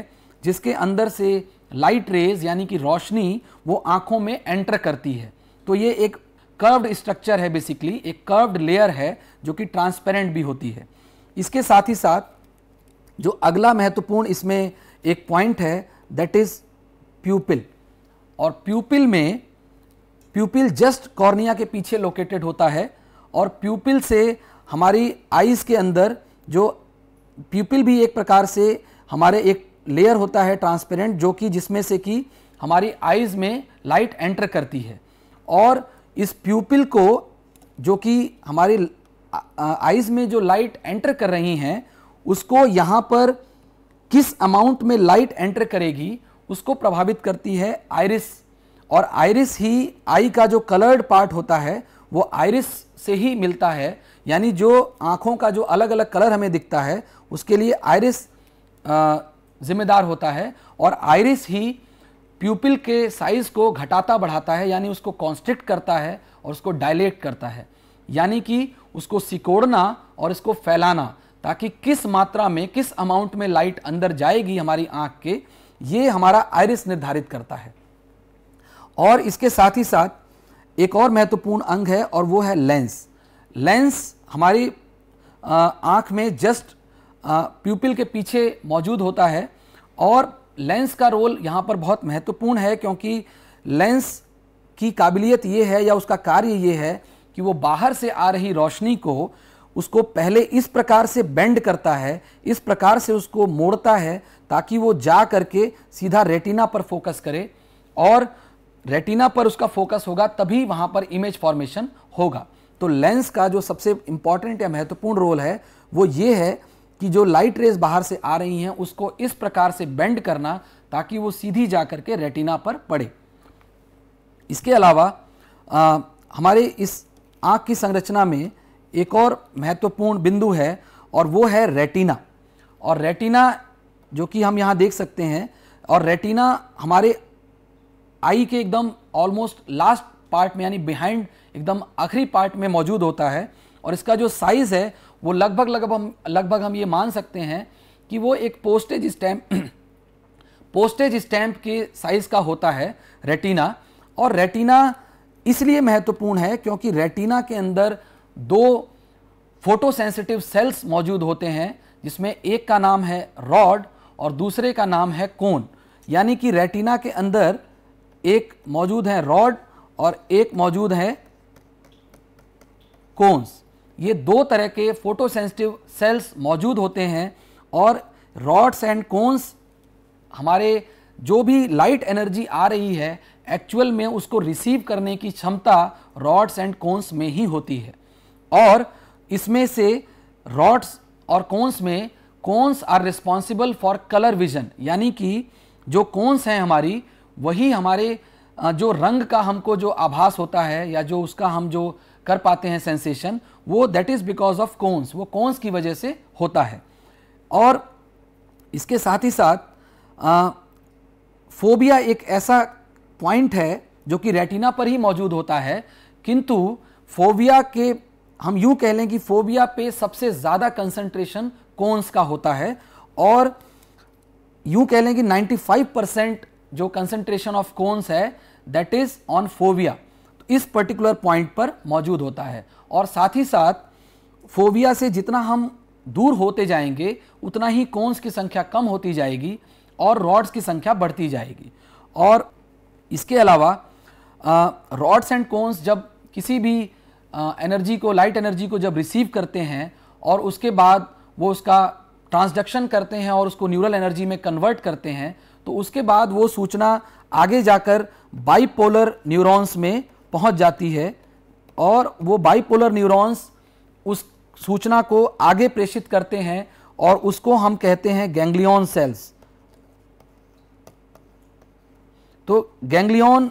Speaker 1: जिसके अंदर से लाइट रेज यानी कि रोशनी वो आँखों में एंटर करती है तो ये एक कर्व्ड स्ट्रक्चर है बेसिकली एक कर्व्ड लेयर है जो कि ट्रांसपेरेंट भी होती है इसके साथ ही साथ जो अगला महत्वपूर्ण इसमें एक पॉइंट है दैट इज़ प्यूपिल और प्यूपिल में प्यूपिल जस्ट कॉर्निया के पीछे लोकेटेड होता है और प्यूपिल से हमारी आइज़ के अंदर जो प्यूपिल भी एक प्रकार से हमारे एक लेयर होता है ट्रांसपेरेंट जो कि जिसमें से कि हमारी आइज़ में लाइट एंटर करती है और इस प्यूपिल को जो कि हमारी आइज़ में जो लाइट एंटर कर रही हैं उसको यहाँ पर किस अमाउंट में लाइट एंटर करेगी उसको प्रभावित करती है आयरिस और आयरिस ही आई का जो कलर्ड पार्ट होता है वो आयरिस से ही मिलता है यानी जो आँखों का जो अलग अलग कलर हमें दिखता है उसके लिए आयरिस जिम्मेदार होता है और आयरिस ही प्यूपिल के साइज को घटाता बढ़ाता है यानी उसको कॉन्स्ट्रिक्ट करता है और उसको डायलेट करता है यानी कि उसको सिकोड़ना और इसको फैलाना ताकि किस मात्रा में किस अमाउंट में लाइट अंदर जाएगी हमारी आंख के ये हमारा आयरिस निर्धारित करता है और इसके साथ ही साथ एक और महत्वपूर्ण अंग है और वो है लेंस लेंस हमारी आंख में जस्ट प्यूपिल के पीछे मौजूद होता है और लेंस का रोल यहाँ पर बहुत महत्वपूर्ण है क्योंकि लेंस की काबिलियत ये है या उसका कार्य ये है कि वो बाहर से आ रही रोशनी को उसको पहले इस प्रकार से बेंड करता है इस प्रकार से उसको मोड़ता है ताकि वो जा करके सीधा रेटिना पर फोकस करे और रेटिना पर उसका फोकस होगा तभी वहाँ पर इमेज फॉर्मेशन होगा तो लेंस का जो सबसे इम्पॉर्टेंट या महत्वपूर्ण रोल है वो ये है कि जो लाइट रेज बाहर से आ रही हैं उसको इस प्रकार से बेंड करना ताकि वो सीधी जा करके रेटिना पर पड़े इसके अलावा आ, हमारे इस आँख की संरचना में एक और महत्वपूर्ण बिंदु है और वो है रेटिना और रेटिना जो कि हम यहाँ देख सकते हैं और रेटिना हमारे आई के एकदम ऑलमोस्ट लास्ट पार्ट में यानी बिहाइंड एकदम आखिरी पार्ट में मौजूद होता है और इसका जो साइज़ है वो लगभग लगभग हम लगभग हम ये मान सकते हैं कि वो एक पोस्टेज स्टैम्प पोस्टेज स्टैम्प के साइज़ का होता है रेटिना और रेटिना इसलिए महत्वपूर्ण है क्योंकि रेटिना के अंदर दो फोटोसेंसिटिव सेल्स मौजूद होते हैं जिसमें एक का नाम है रॉड और दूसरे का नाम है कोन यानी कि रेटिना के अंदर एक मौजूद है रॉड और एक मौजूद है कोन्स ये दो तरह के फोटो सेंसिटिव सेल्स मौजूद होते हैं और रॉड्स एंड कोन्स हमारे जो भी लाइट एनर्जी आ रही है एक्चुअल में उसको रिसीव करने की क्षमता रॉड्स एंड कोन्स में ही होती है और इसमें से रॉड्स और कोन्स में cones are responsible for colour vision यानी कि जो कोन्स हैं हमारी वही हमारे जो रंग का हमको जो आभास होता है या जो उसका हम जो कर पाते हैं सेंसेशन वो that is because of cones वो कोन्स की वजह से होता है और इसके साथ ही साथ फोबिया एक ऐसा पॉइंट है जो कि रेटिना पर ही मौजूद होता है किंतु फोबिया के हम यूं कह लें कि फोबिया पे सबसे ज़्यादा कंसंट्रेशन कोन्स का होता है और यूं कह लें कि 95 परसेंट जो कंसंट्रेशन ऑफ कोन्स है दैट इज़ ऑन फोबिया इस पर्टिकुलर पॉइंट पर मौजूद होता है और साथ ही साथ फोबिया से जितना हम दूर होते जाएंगे उतना ही कोन्स की संख्या कम होती जाएगी और रॉड्स की संख्या बढ़ती जाएगी और इसके अलावा रॉड्स एंड कोन्स जब किसी भी एनर्जी को लाइट एनर्जी को जब रिसीव करते हैं और उसके बाद वो उसका ट्रांसडक्शन करते हैं और उसको न्यूरल एनर्जी में कन्वर्ट करते हैं तो उसके बाद वो सूचना आगे जाकर बाईपोलर न्यूरॉन्स में पहुंच जाती है और वो बाइपोलर न्यूरॉन्स उस सूचना को आगे प्रेषित करते हैं और उसको हम कहते हैं गैंग्लियन सेल्स तो गैंग्लियन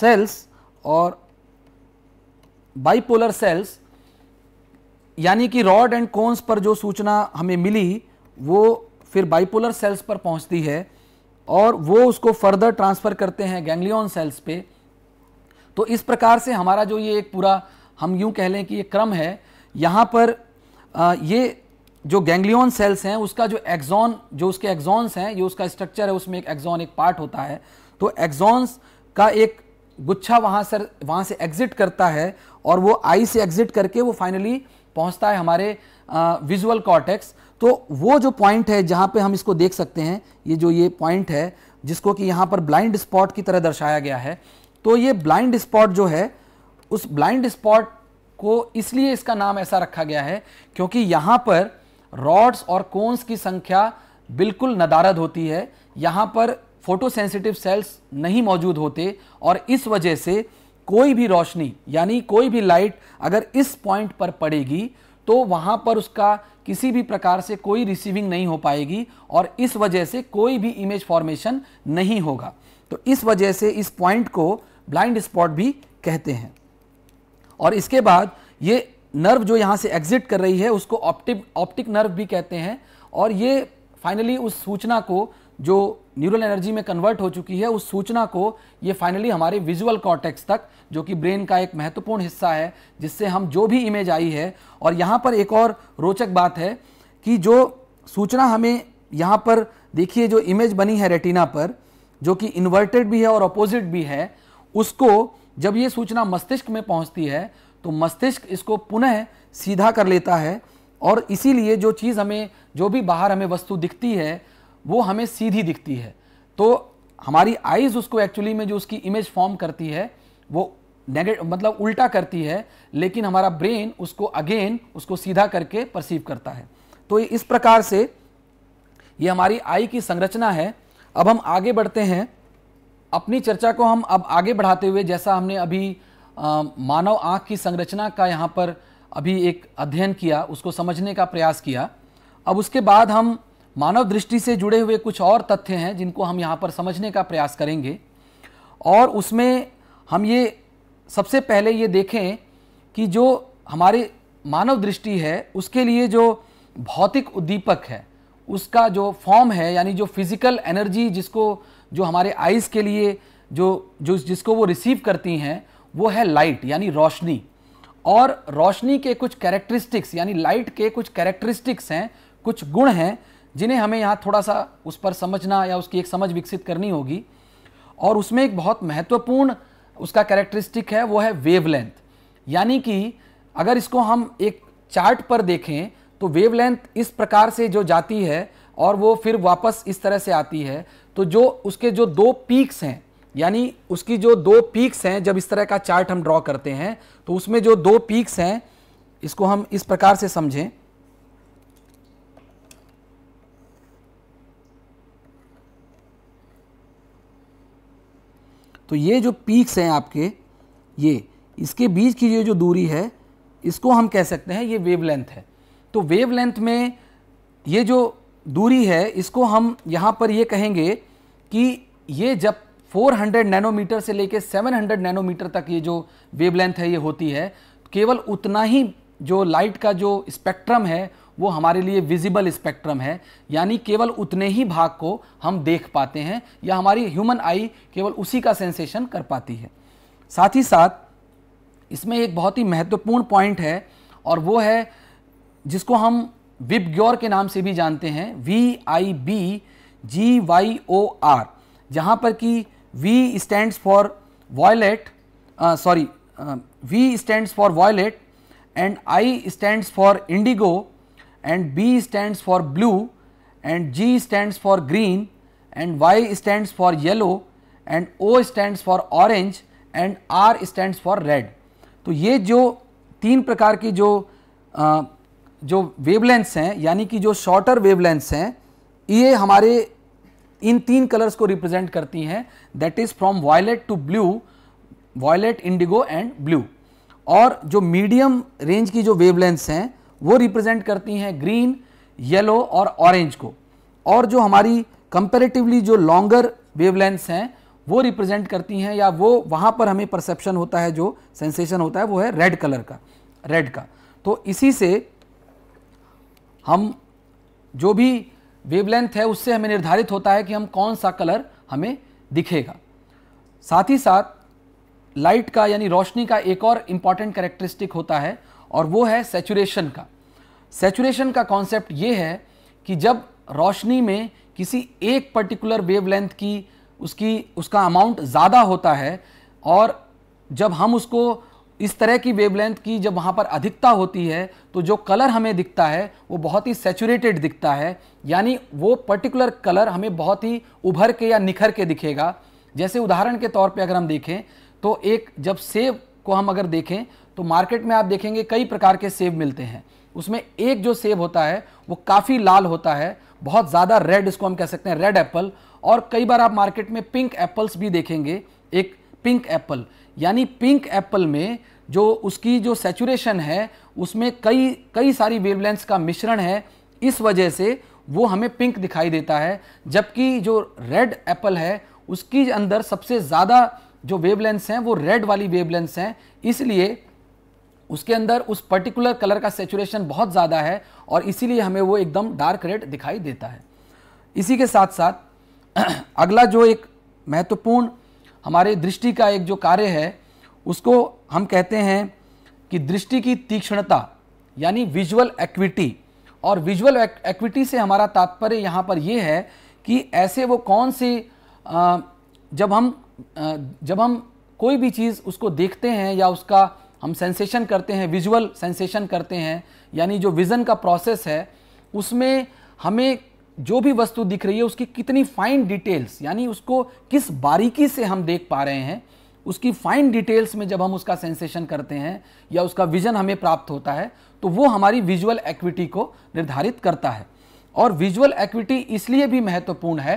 Speaker 1: सेल्स और बाइपोलर सेल्स यानी कि रॉड एंड कोन्स पर जो सूचना हमें मिली वो फिर बाइपोलर सेल्स पर पहुंचती है और वो उसको फर्दर ट्रांसफ़र करते हैं गैंग्लियन सेल्स पे तो इस प्रकार से हमारा जो ये एक पूरा हम यूं कह लें कि ये क्रम है यहाँ पर आ, ये जो गैंग्लियन सेल्स हैं उसका जो एक्जॉन जो उसके एक्जॉन्स हैं ये उसका स्ट्रक्चर है उसमें एक एक्जॉन एक पार्ट होता है तो एक्जॉन्स का एक गुच्छा वहाँ से वहाँ से एग्जिट करता है और वो आई से एग्जिट करके वो फाइनली पहुँचता है हमारे विजुअल कॉटेक्स तो वो जो पॉइंट है जहाँ पे हम इसको देख सकते हैं ये जो ये पॉइंट है जिसको कि यहाँ पर ब्लाइंड स्पॉट की तरह दर्शाया गया है तो ये ब्लाइंड स्पॉट जो है उस ब्लाइंड स्पॉट को इसलिए इसका नाम ऐसा रखा गया है क्योंकि यहाँ पर रॉड्स और कोन्स की संख्या बिल्कुल नदारद होती है यहाँ पर फोटोसेंसिटिव सेल्स नहीं मौजूद होते और इस वजह से कोई भी रोशनी यानी कोई भी लाइट अगर इस पॉइंट पर पड़ेगी तो वहाँ पर उसका किसी भी प्रकार से कोई रिसीविंग नहीं हो पाएगी और इस वजह से कोई भी इमेज फॉर्मेशन नहीं होगा तो इस वजह से इस पॉइंट को ब्लाइंड स्पॉट भी कहते हैं और इसके बाद ये नर्व जो यहाँ से एग्जिट कर रही है उसको ऑप्टिक ऑप्टिक नर्व भी कहते हैं और ये फाइनली उस सूचना को जो न्यूरल एनर्जी में कन्वर्ट हो चुकी है उस सूचना को ये फाइनली हमारे विजुअल कॉर्टेक्स तक जो कि ब्रेन का एक महत्वपूर्ण हिस्सा है जिससे हम जो भी इमेज आई है और यहाँ पर एक और रोचक बात है कि जो सूचना हमें यहाँ पर देखिए जो इमेज बनी है रेटिना पर जो कि इन्वर्टेड भी है और अपोजिट भी है उसको जब ये सूचना मस्तिष्क में पहुंचती है तो मस्तिष्क इसको पुनः सीधा कर लेता है और इसीलिए जो चीज़ हमें जो भी बाहर हमें वस्तु दिखती है वो हमें सीधी दिखती है तो हमारी आइज़ उसको एक्चुअली में जो उसकी इमेज फॉर्म करती है वो नेगेटिव मतलब उल्टा करती है लेकिन हमारा ब्रेन उसको अगेन उसको सीधा करके परसीव करता है तो इस प्रकार से ये हमारी आई की संरचना है अब हम आगे बढ़ते हैं अपनी चर्चा को हम अब आगे बढ़ाते हुए जैसा हमने अभी आ, मानव आँख की संरचना का यहाँ पर अभी एक अध्ययन किया उसको समझने का प्रयास किया अब उसके बाद हम मानव दृष्टि से जुड़े हुए कुछ और तथ्य हैं जिनको हम यहाँ पर समझने का प्रयास करेंगे और उसमें हम ये सबसे पहले ये देखें कि जो हमारे मानव दृष्टि है उसके लिए जो भौतिक उद्दीपक है उसका जो फॉर्म है यानी जो फिज़िकल एनर्जी जिसको जो हमारे आइज़ के लिए जो जो जिसको वो रिसीव करती हैं वो है लाइट यानी रोशनी और रोशनी के कुछ कैरेक्टरिस्टिक्स यानी लाइट के कुछ कैरेक्टरिस्टिक्स हैं कुछ गुण हैं जिन्हें हमें यहाँ थोड़ा सा उस पर समझना या उसकी एक समझ विकसित करनी होगी और उसमें एक बहुत महत्वपूर्ण उसका कैरेक्टरिस्टिक है वो है वेवलेंथ यानी कि अगर इसको हम एक चार्ट पर देखें तो वेवलेंथ इस प्रकार से जो जाती है और वो फिर वापस इस तरह से आती है तो जो उसके जो दो पीक्स हैं यानी उसकी जो दो पीक्स हैं जब इस तरह का चार्ट हम ड्रॉ करते हैं तो उसमें जो दो पीक्स हैं इसको हम इस प्रकार से समझें तो ये जो पीक्स हैं आपके ये इसके बीच की ये जो दूरी है इसको हम कह सकते हैं ये वेवलेंथ है तो वेवलेंथ में ये जो दूरी है इसको हम यहाँ पर ये कहेंगे कि ये जब 400 नैनोमीटर से लेके 700 नैनोमीटर तक ये जो वेवलेंथ है ये होती है केवल उतना ही जो लाइट का जो स्पेक्ट्रम है वो हमारे लिए विजिबल स्पेक्ट्रम है यानी केवल उतने ही भाग को हम देख पाते हैं या हमारी ह्यूमन आई केवल उसी का सेंसेशन कर पाती है साथ ही साथ इसमें एक बहुत ही महत्वपूर्ण पॉइंट है और वो है जिसको हम विपग्योर ग्योर के नाम से भी जानते हैं V I B G Y O R जहाँ पर कि V stands for violet sorry V stands for violet and I stands for indigo and B stands for blue and G stands for green and Y stands for yellow and O stands for orange and R stands for red तो ये जो तीन प्रकार की जो uh, जो wavelengths हैं यानी कि जो शॉर्टर वेवलेंथ्स हैं ये हमारे इन तीन कलर्स को रिप्रेजेंट करती हैं that is from violet to blue violet indigo and blue और जो मीडियम रेंज की जो वेवलेंथ्स हैं वो रिप्रेजेंट करती हैं ग्रीन येलो और ऑरेंज को और जो हमारी कंपेरेटिवली जो लॉन्गर वेवलेंथ्स हैं वो रिप्रेजेंट करती हैं या वो वहाँ पर हमें परसेप्शन होता है जो सेंसेशन होता है वो है रेड कलर का रेड का तो इसी से हम जो भी वेवलेंथ है उससे हमें निर्धारित होता है कि हम कौन सा कलर हमें दिखेगा साथ ही साथ लाइट का यानी रोशनी का एक और इम्पॉर्टेंट करेक्टरिस्टिक होता है और वो है सेचुरेशन का सेचुरेशन का कॉन्सेप्ट ये है कि जब रोशनी में किसी एक पर्टिकुलर वेवलेंथ की उसकी उसका अमाउंट ज़्यादा होता है और जब हम उसको इस तरह की वेवलेंथ की जब वहाँ पर अधिकता होती है तो जो कलर हमें दिखता है वो बहुत ही सेचूरेटेड दिखता है यानी वो पर्टिकुलर कलर हमें बहुत ही उभर के या निखर के दिखेगा जैसे उदाहरण के तौर पे अगर हम देखें तो एक जब सेब को हम अगर देखें तो मार्केट में आप देखेंगे कई प्रकार के सेब मिलते हैं उसमें एक जो सेब होता है वो काफ़ी लाल होता है बहुत ज़्यादा रेड इसको हम कह सकते हैं रेड एप्पल और कई बार आप मार्केट में पिंक एप्पल्स भी देखेंगे एक पिंक एप्पल यानी पिंक एप्पल में जो उसकी जो सेचुरेशन है उसमें कई कई सारी वेवलेंथ्स का मिश्रण है इस वजह से वो हमें पिंक दिखाई देता है जबकि जो रेड एप्पल है उसकी अंदर सबसे ज़्यादा जो वेवलेंथ्स हैं वो रेड वाली वेवलेंथ्स हैं इसलिए उसके अंदर उस पर्टिकुलर कलर का सेचुरेशन बहुत ज़्यादा है और इसीलिए हमें वो एकदम डार्क रेड दिखाई देता है इसी के साथ साथ अगला जो एक महत्वपूर्ण हमारे दृष्टि का एक जो कार्य है उसको हम कहते हैं कि दृष्टि की तीक्ष्णता यानी विजुअल एक्विटी और विजुअल एक्विटी से हमारा तात्पर्य यहाँ पर यह है कि ऐसे वो कौन से जब हम जब हम कोई भी चीज़ उसको देखते हैं या उसका हम सेंसेशन करते हैं विजुअल सेंसेशन करते हैं यानी जो विज़न का प्रोसेस है उसमें हमें जो भी वस्तु दिख रही है उसकी कितनी फाइन डिटेल्स यानी उसको किस बारीकी से हम देख पा रहे हैं उसकी फाइन डिटेल्स में जब हम उसका सेंसेशन करते हैं या उसका विजन हमें प्राप्त होता है तो वो हमारी विजुअल एक्विटी को निर्धारित करता है और विजुअल एक्विटी इसलिए भी महत्वपूर्ण है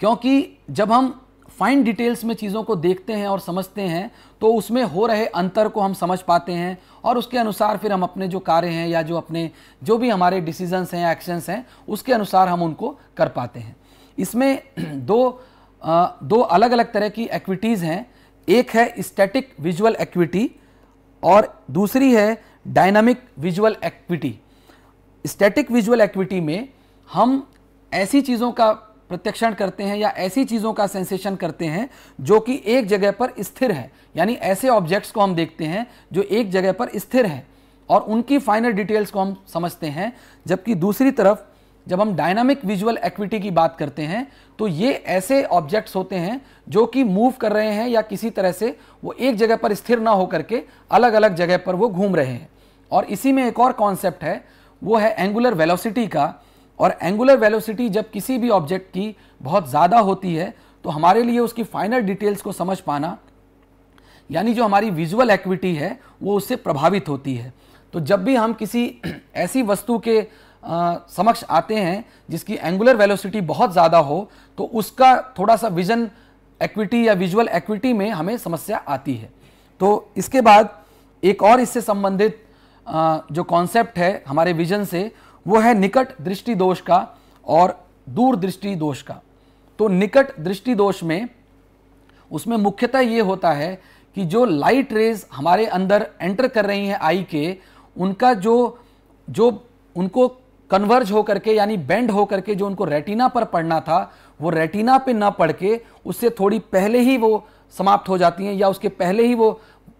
Speaker 1: क्योंकि जब हम फाइन डिटेल्स में चीज़ों को देखते हैं और समझते हैं तो उसमें हो रहे अंतर को हम समझ पाते हैं और उसके अनुसार फिर हम अपने जो कार्य हैं या जो अपने जो भी हमारे डिसीजंस हैं एक्शंस हैं उसके अनुसार हम उनको कर पाते हैं इसमें दो दो अलग अलग तरह की एक्विटीज़ हैं एक है स्टैटिक विजुअल एक्विटी और दूसरी है dynamic visual acuity static visual acuity में हम ऐसी चीज़ों का प्रत्यक्षण करते हैं या ऐसी चीज़ों का सेंसेशन करते हैं जो कि एक जगह पर स्थिर है यानी ऐसे ऑब्जेक्ट्स को हम देखते हैं जो एक जगह पर स्थिर है और उनकी फाइनल डिटेल्स को हम समझते हैं जबकि दूसरी तरफ जब हम डायनामिक विजुअल एक्विटी की बात करते हैं तो ये ऐसे ऑब्जेक्ट्स होते हैं जो कि मूव कर रहे हैं या किसी तरह से वो एक जगह पर स्थिर ना होकर के अलग अलग जगह पर वो घूम रहे हैं और इसी में एक और कॉन्सेप्ट है वो है एंगुलर वेलोसिटी का और एंगुलर वेलोसिटी जब किसी भी ऑब्जेक्ट की बहुत ज़्यादा होती है तो हमारे लिए उसकी फाइनल डिटेल्स को समझ पाना यानी जो हमारी विजुअल एक्विटी है वो उससे प्रभावित होती है तो जब भी हम किसी ऐसी वस्तु के आ, समक्ष आते हैं जिसकी एंगुलर वेलोसिटी बहुत ज़्यादा हो तो उसका थोड़ा सा विजन एक्विटी या विजुअल एक्विटी में हमें समस्या आती है तो इसके बाद एक और इससे संबंधित जो कॉन्सेप्ट है हमारे विजन से वो है निकट दृष्टि दोष का और दूर दृष्टि दोष का तो निकट दृष्टि दोष में उसमें मुख्यतः ये होता है कि जो लाइट रेज हमारे अंदर एंटर कर रही हैं आई के उनका जो जो उनको कन्वर्ज होकर के यानी बेंड होकर के जो उनको रेटिना पर पड़ना था वो रेटिना पे ना पड़ के उससे थोड़ी पहले ही वो समाप्त हो जाती हैं या उसके पहले ही वो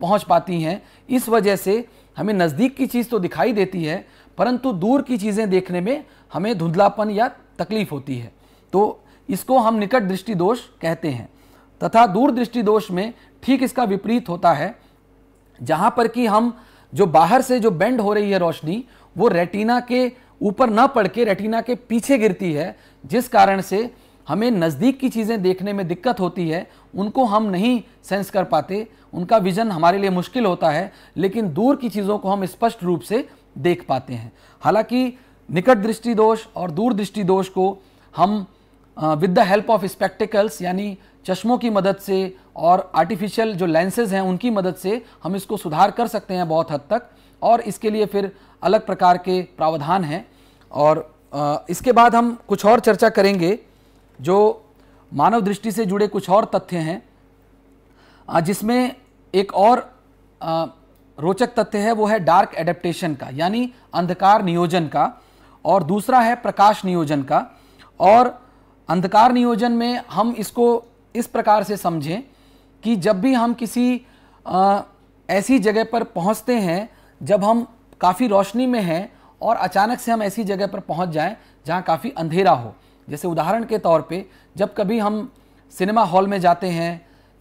Speaker 1: पहुंच पाती हैं इस वजह से हमें नज़दीक की चीज़ तो दिखाई देती है परंतु दूर की चीज़ें देखने में हमें धुंधलापन या तकलीफ होती है तो इसको हम निकट दृष्टि दोष कहते हैं तथा दूर दृष्टि दोष में ठीक इसका विपरीत होता है जहाँ पर कि हम जो बाहर से जो बेंड हो रही है रोशनी वो रेटिना के ऊपर ना पड़ के रेटिना के पीछे गिरती है जिस कारण से हमें नज़दीक की चीज़ें देखने में दिक्कत होती है उनको हम नहीं सेंस कर पाते उनका विज़न हमारे लिए मुश्किल होता है लेकिन दूर की चीज़ों को हम स्पष्ट रूप से देख पाते हैं हालांकि निकट दृष्टि दोष और दूर दृष्टि दोष को हम with the help of spectacles यानी चश्मों की मदद से और आर्टिफिशियल जो लेंसेज हैं उनकी मदद से हम इसको सुधार कर सकते हैं बहुत हद तक और इसके लिए फिर अलग प्रकार के प्रावधान हैं और इसके बाद हम कुछ और चर्चा करेंगे जो मानव दृष्टि से जुड़े कुछ और तथ्य हैं जिसमें एक और रोचक तथ्य है वो है डार्क एडेप्टेशन का यानी अंधकार नियोजन का और दूसरा है प्रकाश नियोजन का और अंधकार नियोजन में हम इसको इस प्रकार से समझें कि जब भी हम किसी आ, ऐसी जगह पर पहुंचते हैं जब हम काफ़ी रोशनी में हैं और अचानक से हम ऐसी जगह पर पहुंच जाएं जहां काफ़ी अंधेरा हो जैसे उदाहरण के तौर पे जब कभी हम सिनेमा हॉल में जाते हैं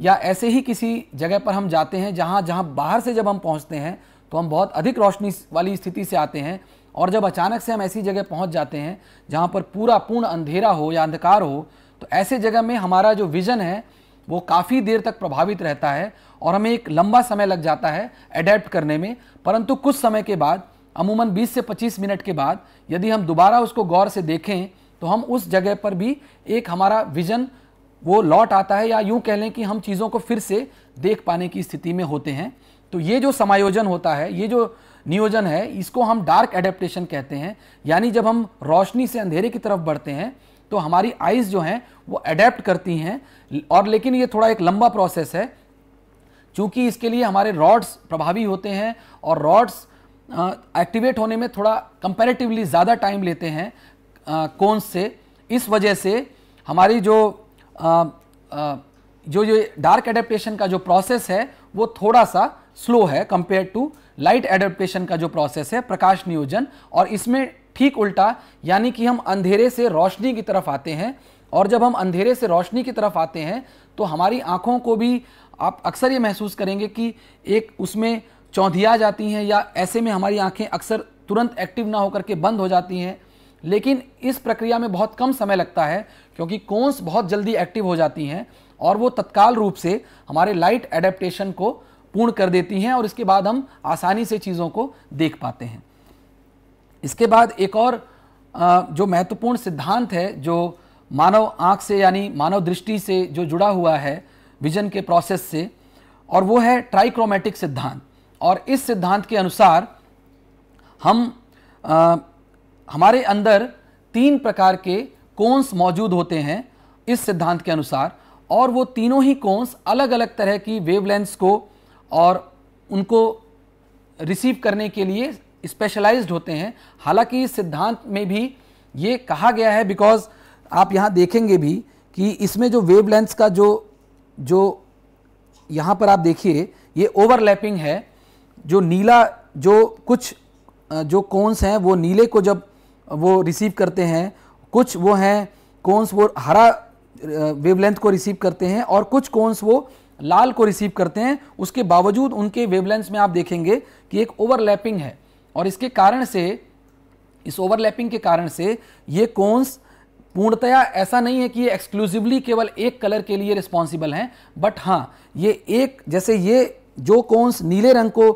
Speaker 1: या ऐसे ही किसी जगह पर हम जाते हैं जहाँ जहाँ बाहर से जब हम पहुँचते हैं तो हम बहुत अधिक रोशनी वाली स्थिति से आते हैं और जब अचानक से हम ऐसी जगह पहुँच जाते हैं जहाँ पर पूरा पूर्ण अंधेरा हो या अंधकार हो तो ऐसे जगह में हमारा जो विज़न है वो काफ़ी देर तक प्रभावित रहता है और हमें एक लंबा समय लग जाता है अडेप्ट करने में परंतु कुछ समय के बाद अमूमन 20 से 25 मिनट के बाद यदि हम दोबारा उसको गौर से देखें तो हम उस जगह पर भी एक हमारा विज़न वो लौट आता है या यूं कह लें कि हम चीज़ों को फिर से देख पाने की स्थिति में होते हैं तो ये जो समायोजन होता है ये जो नियोजन है इसको हम डार्क एडेप्टेशन कहते हैं यानी जब हम रोशनी से अंधेरे की तरफ बढ़ते हैं तो हमारी आइज़ जो हैं वो अडेप्ट करती हैं और लेकिन ये थोड़ा एक लंबा प्रोसेस है चूँकि इसके लिए हमारे रॉड्स प्रभावी होते हैं और रॉड्स एक्टिवेट होने में थोड़ा कंपेरेटिवली ज़्यादा टाइम लेते हैं कोन्स से इस वजह से हमारी जो जो ये डार्क एडेप्टेशन का जो प्रोसेस है वो थोड़ा सा स्लो है कंपेयर टू लाइट एडेप्टेशन का जो प्रोसेस है प्रकाश नियोजन और इसमें ठीक उल्टा यानी कि हम अंधेरे से रोशनी की तरफ आते हैं और जब हम अंधेरे से रोशनी की तरफ आते हैं तो हमारी आँखों को भी आप अक्सर ये महसूस करेंगे कि एक उसमें चौंधिया जाती हैं या ऐसे में हमारी आँखें अक्सर तुरंत एक्टिव ना होकर के बंद हो जाती हैं लेकिन इस प्रक्रिया में बहुत कम समय लगता है क्योंकि कोन्स बहुत जल्दी एक्टिव हो जाती हैं और वो तत्काल रूप से हमारे लाइट एडेप्टेशन को पूर्ण कर देती हैं और इसके बाद हम आसानी से चीज़ों को देख पाते हैं इसके बाद एक और जो महत्वपूर्ण सिद्धांत है जो मानव आँख से यानी मानव दृष्टि से जो जुड़ा हुआ है विजन के प्रोसेस से और वो है ट्राइक्रोमेटिक सिद्धांत और इस सिद्धांत के अनुसार हम हमारे अंदर तीन प्रकार के कोन्स मौजूद होते हैं इस सिद्धांत के अनुसार और वो तीनों ही कोन्स अलग अलग तरह की वेवलेंथ्स को और उनको रिसीव करने के लिए स्पेशलाइज्ड होते हैं हालांकि इस सिद्धांत में भी ये कहा गया है बिकॉज आप यहाँ देखेंगे भी कि इसमें जो वेवलेंथ्स का जो जो यहाँ पर आप देखिए ये ओवरलैपिंग है जो नीला जो कुछ जो कोन्स हैं वो नीले को जब वो रिसीव करते हैं कुछ वो हैं कौनस वो हरा वेवलेंथ को रिसीव करते हैं और कुछ कौनस वो लाल को रिसीव करते हैं उसके बावजूद उनके वेवलेंथ में आप देखेंगे कि एक ओवरलैपिंग है और इसके कारण से इस ओवरलैपिंग के कारण से ये कौनस पूर्णतया ऐसा नहीं है कि ये एक्सक्लूसिवली केवल एक कलर के लिए रिस्पॉन्सिबल हैं बट हाँ ये एक जैसे ये जो कौनस नीले रंग को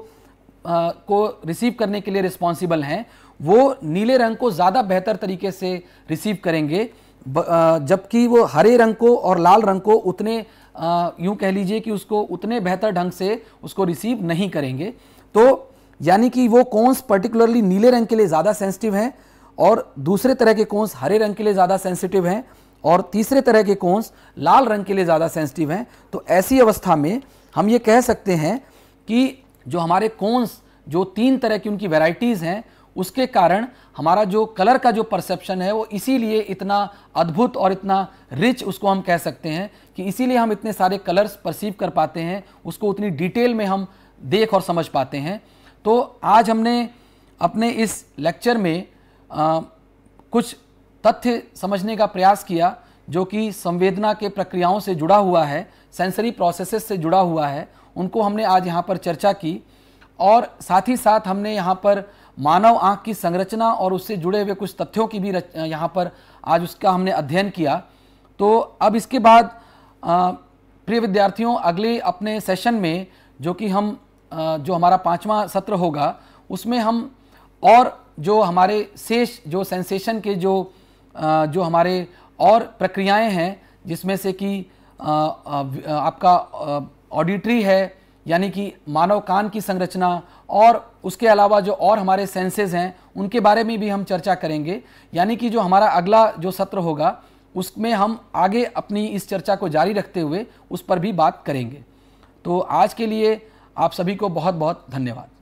Speaker 1: आ, को रिसीव करने के लिए रिस्पॉन्सिबल हैं वो नीले रंग को ज़्यादा बेहतर तरीके से रिसीव करेंगे जबकि वो हरे रंग को और लाल रंग को उतने यूँ कह लीजिए कि उसको उतने बेहतर ढंग से उसको रिसीव नहीं करेंगे तो यानी कि वो कोन्स पर्टिकुलरली नीले रंग के लिए ज़्यादा सेंसिटिव हैं और दूसरे तरह के कोन्स हरे रंग के लिए ज़्यादा सेंसिटिव हैं और तीसरे तरह के कोन्स लाल रंग के लिए ज़्यादा सेंसिटिव हैं तो ऐसी अवस्था में हम ये कह सकते हैं कि जो हमारे कोन्स जो तीन तरह की उनकी वेराइटीज़ हैं उसके कारण हमारा जो कलर का जो परसेप्शन है वो इसीलिए इतना अद्भुत और इतना रिच उसको हम कह सकते हैं कि इसीलिए हम इतने सारे कलर्स परसीव कर पाते हैं उसको उतनी डिटेल में हम देख और समझ पाते हैं तो आज हमने अपने इस लेक्चर में आ, कुछ तथ्य समझने का प्रयास किया जो कि संवेदना के प्रक्रियाओं से जुड़ा हुआ है सेंसरी प्रोसेसेस से जुड़ा हुआ है उनको हमने आज यहाँ पर चर्चा की और साथ ही साथ हमने यहाँ पर मानव आंख की संरचना और उससे जुड़े हुए कुछ तथ्यों की भी यहाँ पर आज उसका हमने अध्ययन किया तो अब इसके बाद प्रिय विद्यार्थियों अगले अपने सेशन में जो कि हम जो हमारा पाँचवा सत्र होगा उसमें हम और जो हमारे शेष जो सेंसेशन के जो जो हमारे और प्रक्रियाएं हैं जिसमें से कि आपका ऑडिटरी है यानी कि मानव कान की संरचना और उसके अलावा जो और हमारे सेंसेस हैं उनके बारे में भी हम चर्चा करेंगे यानी कि जो हमारा अगला जो सत्र होगा उसमें हम आगे अपनी इस चर्चा को जारी रखते हुए उस पर भी बात करेंगे तो आज के लिए आप सभी को बहुत बहुत धन्यवाद